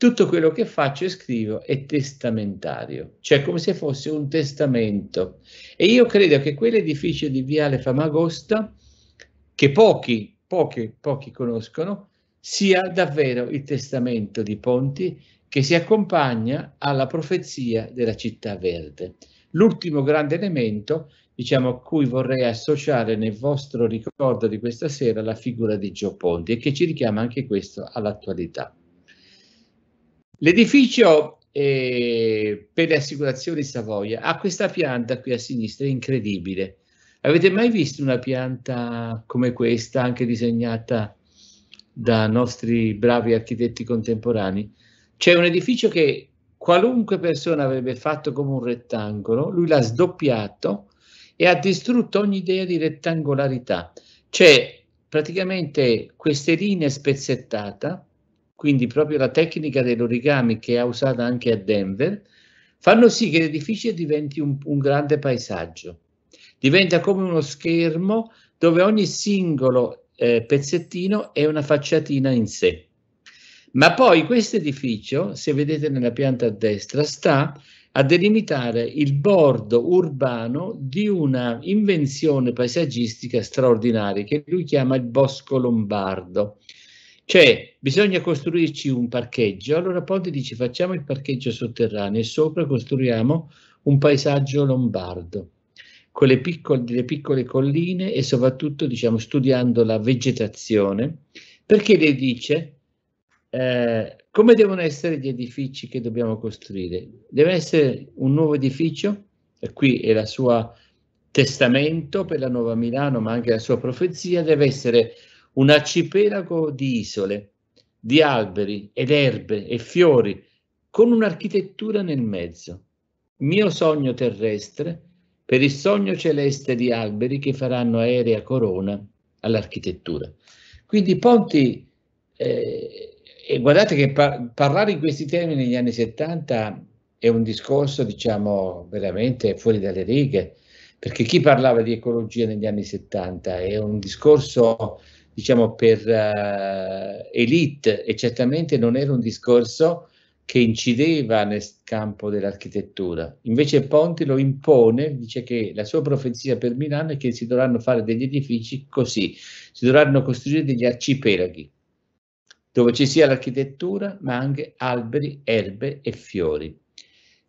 tutto quello che faccio e scrivo è testamentario, cioè come se fosse un testamento. E io credo che quell'edificio di Viale Famagosta, che pochi, pochi, pochi conoscono, sia davvero il testamento di Ponti che si accompagna alla profezia della città verde. L'ultimo grande elemento, diciamo, a cui vorrei associare nel vostro ricordo di questa sera la figura di Gio Ponti e che ci richiama anche questo all'attualità. L'edificio eh, per le assicurazioni Savoia ha questa pianta qui a sinistra incredibile. Avete mai visto una pianta come questa, anche disegnata da nostri bravi architetti contemporanei? C'è un edificio che qualunque persona avrebbe fatto come un rettangolo, lui l'ha sdoppiato e ha distrutto ogni idea di rettangolarità. C'è praticamente queste linee spezzettate quindi proprio la tecnica dell'origami che è usata anche a Denver, fanno sì che l'edificio diventi un, un grande paesaggio. Diventa come uno schermo dove ogni singolo eh, pezzettino è una facciatina in sé. Ma poi questo edificio, se vedete nella pianta a destra, sta a delimitare il bordo urbano di una invenzione paesaggistica straordinaria che lui chiama il bosco lombardo cioè, bisogna costruirci un parcheggio. Allora Ponti dice facciamo il parcheggio sotterraneo e sopra costruiamo un paesaggio lombardo con le piccole, le piccole colline e soprattutto diciamo, studiando la vegetazione, perché le dice eh, come devono essere gli edifici che dobbiamo costruire. Deve essere un nuovo edificio, e qui è la sua testamento per la nuova Milano, ma anche la sua profezia, deve essere un arcipelago di isole, di alberi ed erbe e fiori, con un'architettura nel mezzo. Mio sogno terrestre per il sogno celeste di alberi che faranno aerea corona all'architettura. Quindi Ponti, eh, e guardate che par- parlare in questi temi negli anni 70 è un discorso, diciamo, veramente fuori dalle righe, perché chi parlava di ecologia negli anni 70 è un discorso diciamo, per uh, elite e certamente non era un discorso che incideva nel campo dell'architettura. Invece Ponti lo impone, dice che la sua profezia per Milano è che si dovranno fare degli edifici così, si dovranno costruire degli arcipelaghi, dove ci sia l'architettura, ma anche alberi, erbe e fiori.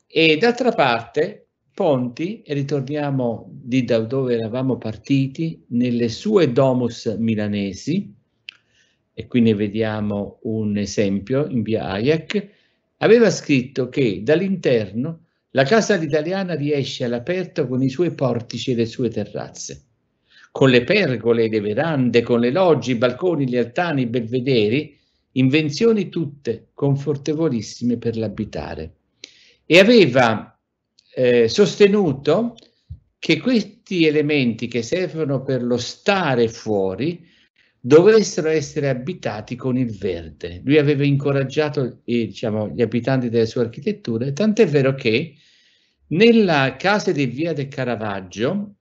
E d'altra parte, Ponti e ritorniamo di da dove eravamo partiti nelle sue domus milanesi e qui ne vediamo un esempio in via Hayek, aveva scritto che dall'interno la casa italiana riesce all'aperto con i suoi portici e le sue terrazze, con le pergole e le verande, con le loggi i balconi, gli altani, i belvederi, invenzioni tutte confortevolissime per l'abitare. E aveva eh, sostenuto che questi elementi che servono per lo stare fuori dovessero essere abitati con il verde. Lui aveva incoraggiato eh, diciamo, gli abitanti delle sue architetture, tant'è vero che nella casa di via del Caravaggio,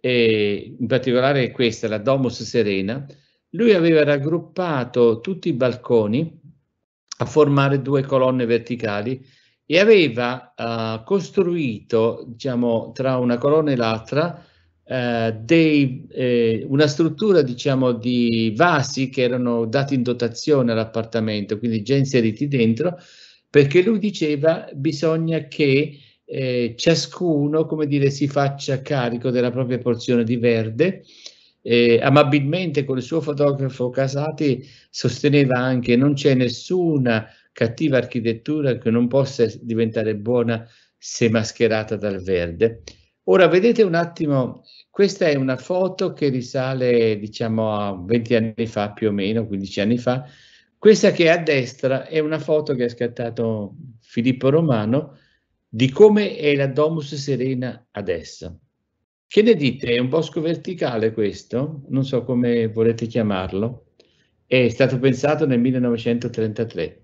eh, in particolare questa, la Domus Serena, lui aveva raggruppato tutti i balconi a formare due colonne verticali e aveva uh, costruito, diciamo, tra una colonna e l'altra, uh, dei, eh, una struttura, diciamo, di vasi che erano dati in dotazione all'appartamento, quindi già inseriti dentro, perché lui diceva bisogna che eh, ciascuno, come dire, si faccia carico della propria porzione di verde, eh, amabilmente con il suo fotografo Casati sosteneva anche non c'è nessuna cattiva architettura che non possa diventare buona se mascherata dal verde. Ora vedete un attimo, questa è una foto che risale diciamo a 20 anni fa più o meno, 15 anni fa. Questa che è a destra è una foto che ha scattato Filippo Romano di come è la Domus Serena adesso. Che ne dite? È un bosco verticale questo? Non so come volete chiamarlo. È stato pensato nel 1933.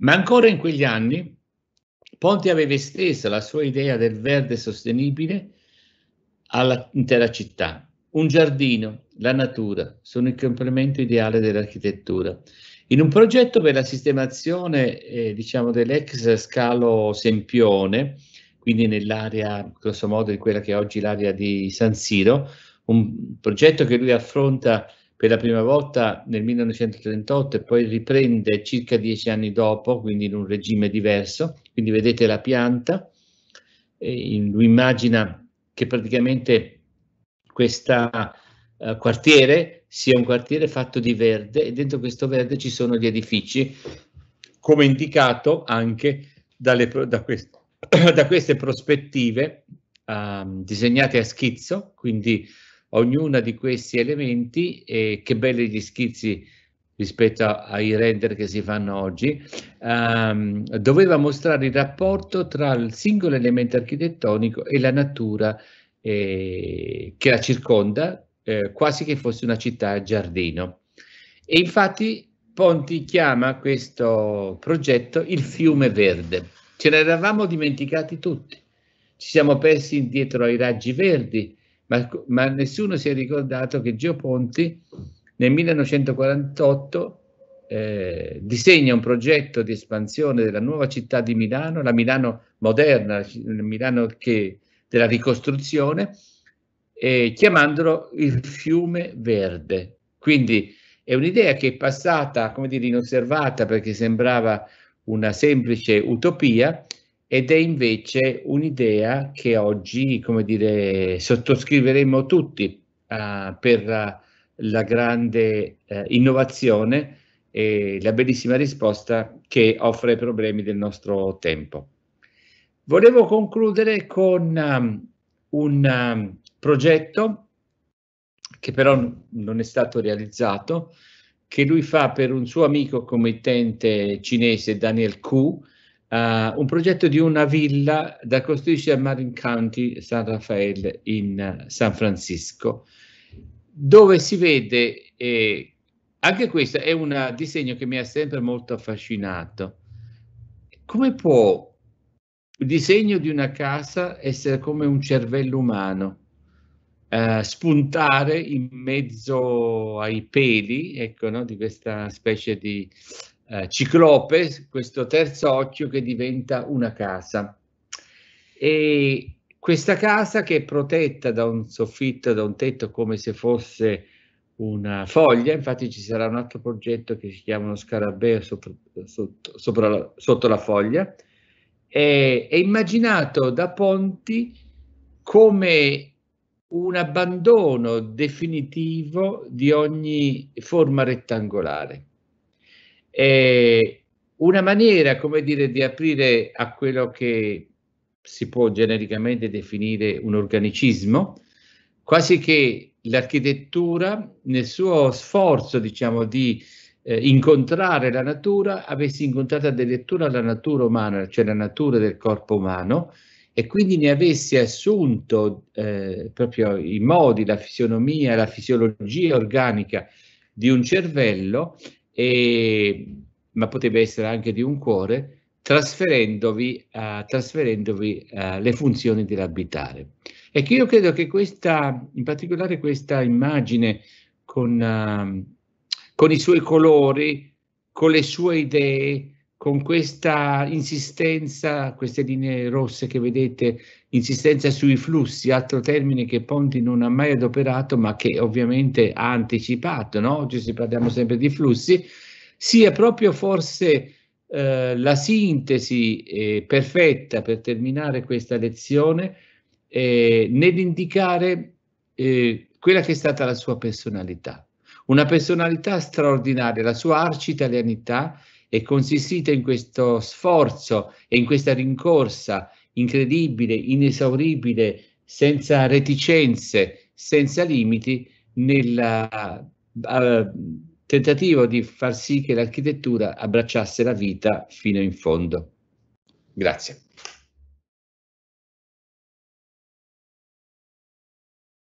Ma ancora in quegli anni Ponti aveva estesa la sua idea del verde sostenibile all'intera città. Un giardino, la natura, sono il complemento ideale dell'architettura. In un progetto per la sistemazione eh, diciamo, dell'ex scalo Sempione, quindi nell'area grossomodo di quella che è oggi l'area di San Siro, un progetto che lui affronta per la prima volta nel 1938 e poi riprende circa dieci anni dopo, quindi in un regime diverso. Quindi vedete la pianta, lui immagina che praticamente questo eh, quartiere sia un quartiere fatto di verde e dentro questo verde ci sono gli edifici, come indicato anche dalle, da, quest [clears throat] da, queste prospettive eh, disegnate a schizzo, quindi ognuna di questi elementi e che belli gli schizzi rispetto ai render che si fanno oggi, um, doveva mostrare il rapporto tra il singolo elemento architettonico e la natura eh, che la circonda, eh, quasi che fosse una città a giardino. E infatti Ponti chiama questo progetto il fiume verde. Ce ne eravamo dimenticati tutti, ci siamo persi indietro ai raggi verdi, ma, ecco, ma nessuno si è ricordato che Gio Ponti nel 1948 eh, disegna un progetto di espansione della nuova città di Milano, la Milano moderna, la Milano che, della ricostruzione, eh, chiamandolo il fiume verde. Quindi è un'idea che è passata, come dire, inosservata perché sembrava una semplice utopia, ed è invece un'idea che oggi, come dire, sottoscriveremo tutti uh, per uh, la grande uh, innovazione e la bellissima risposta che offre ai problemi del nostro tempo. Volevo concludere con um, un um, progetto che però non è stato realizzato, che lui fa per un suo amico committente cinese Daniel Ku, Uh, un progetto di una villa da costruirci a Marin County San Rafael in eh, San Francisco, dove si vede, eh, anche questo è un disegno che mi ha sempre molto affascinato, come può il disegno di una casa essere come un cervello umano, eh, spuntare in mezzo ai peli, ecco, no, di questa specie di eh, ciclope, questo terzo occhio che diventa una casa. E questa casa che è protetta da un soffitto, da un tetto come se fosse una foglia, infatti ci sarà un altro progetto che si chiama uno scarabeo sopra, sotto, sopra la, sotto la foglia, è, è immaginato da Ponti come un abbandono definitivo di ogni forma rettangolare è una maniera, come dire, di aprire a quello che si può genericamente definire un organicismo, quasi che l'architettura nel suo sforzo, diciamo, di eh, incontrare la natura, avesse incontrato addirittura la natura umana, cioè la natura del corpo umano, e quindi ne avesse assunto eh, proprio i modi, la fisionomia, la fisiologia organica di un cervello e, ma potrebbe essere anche di un cuore, trasferendovi, uh, trasferendovi uh, le funzioni dell'abitare. E che io credo che questa, in particolare questa immagine con, uh, con i suoi colori, con le sue idee, con questa insistenza, queste linee rosse che vedete, insistenza sui flussi, altro termine che Ponti non ha mai adoperato ma che ovviamente ha anticipato, no? oggi si parliamo sempre di flussi, sia proprio forse eh, la sintesi eh, perfetta per terminare questa lezione eh, nell'indicare eh, quella che è stata la sua personalità. Una personalità straordinaria, la sua arcitalianità, italianità e consistite in questo sforzo e in questa rincorsa incredibile, inesauribile, senza reticenze, senza limiti, nel uh, tentativo di far sì che l'architettura abbracciasse la vita fino in fondo. Grazie.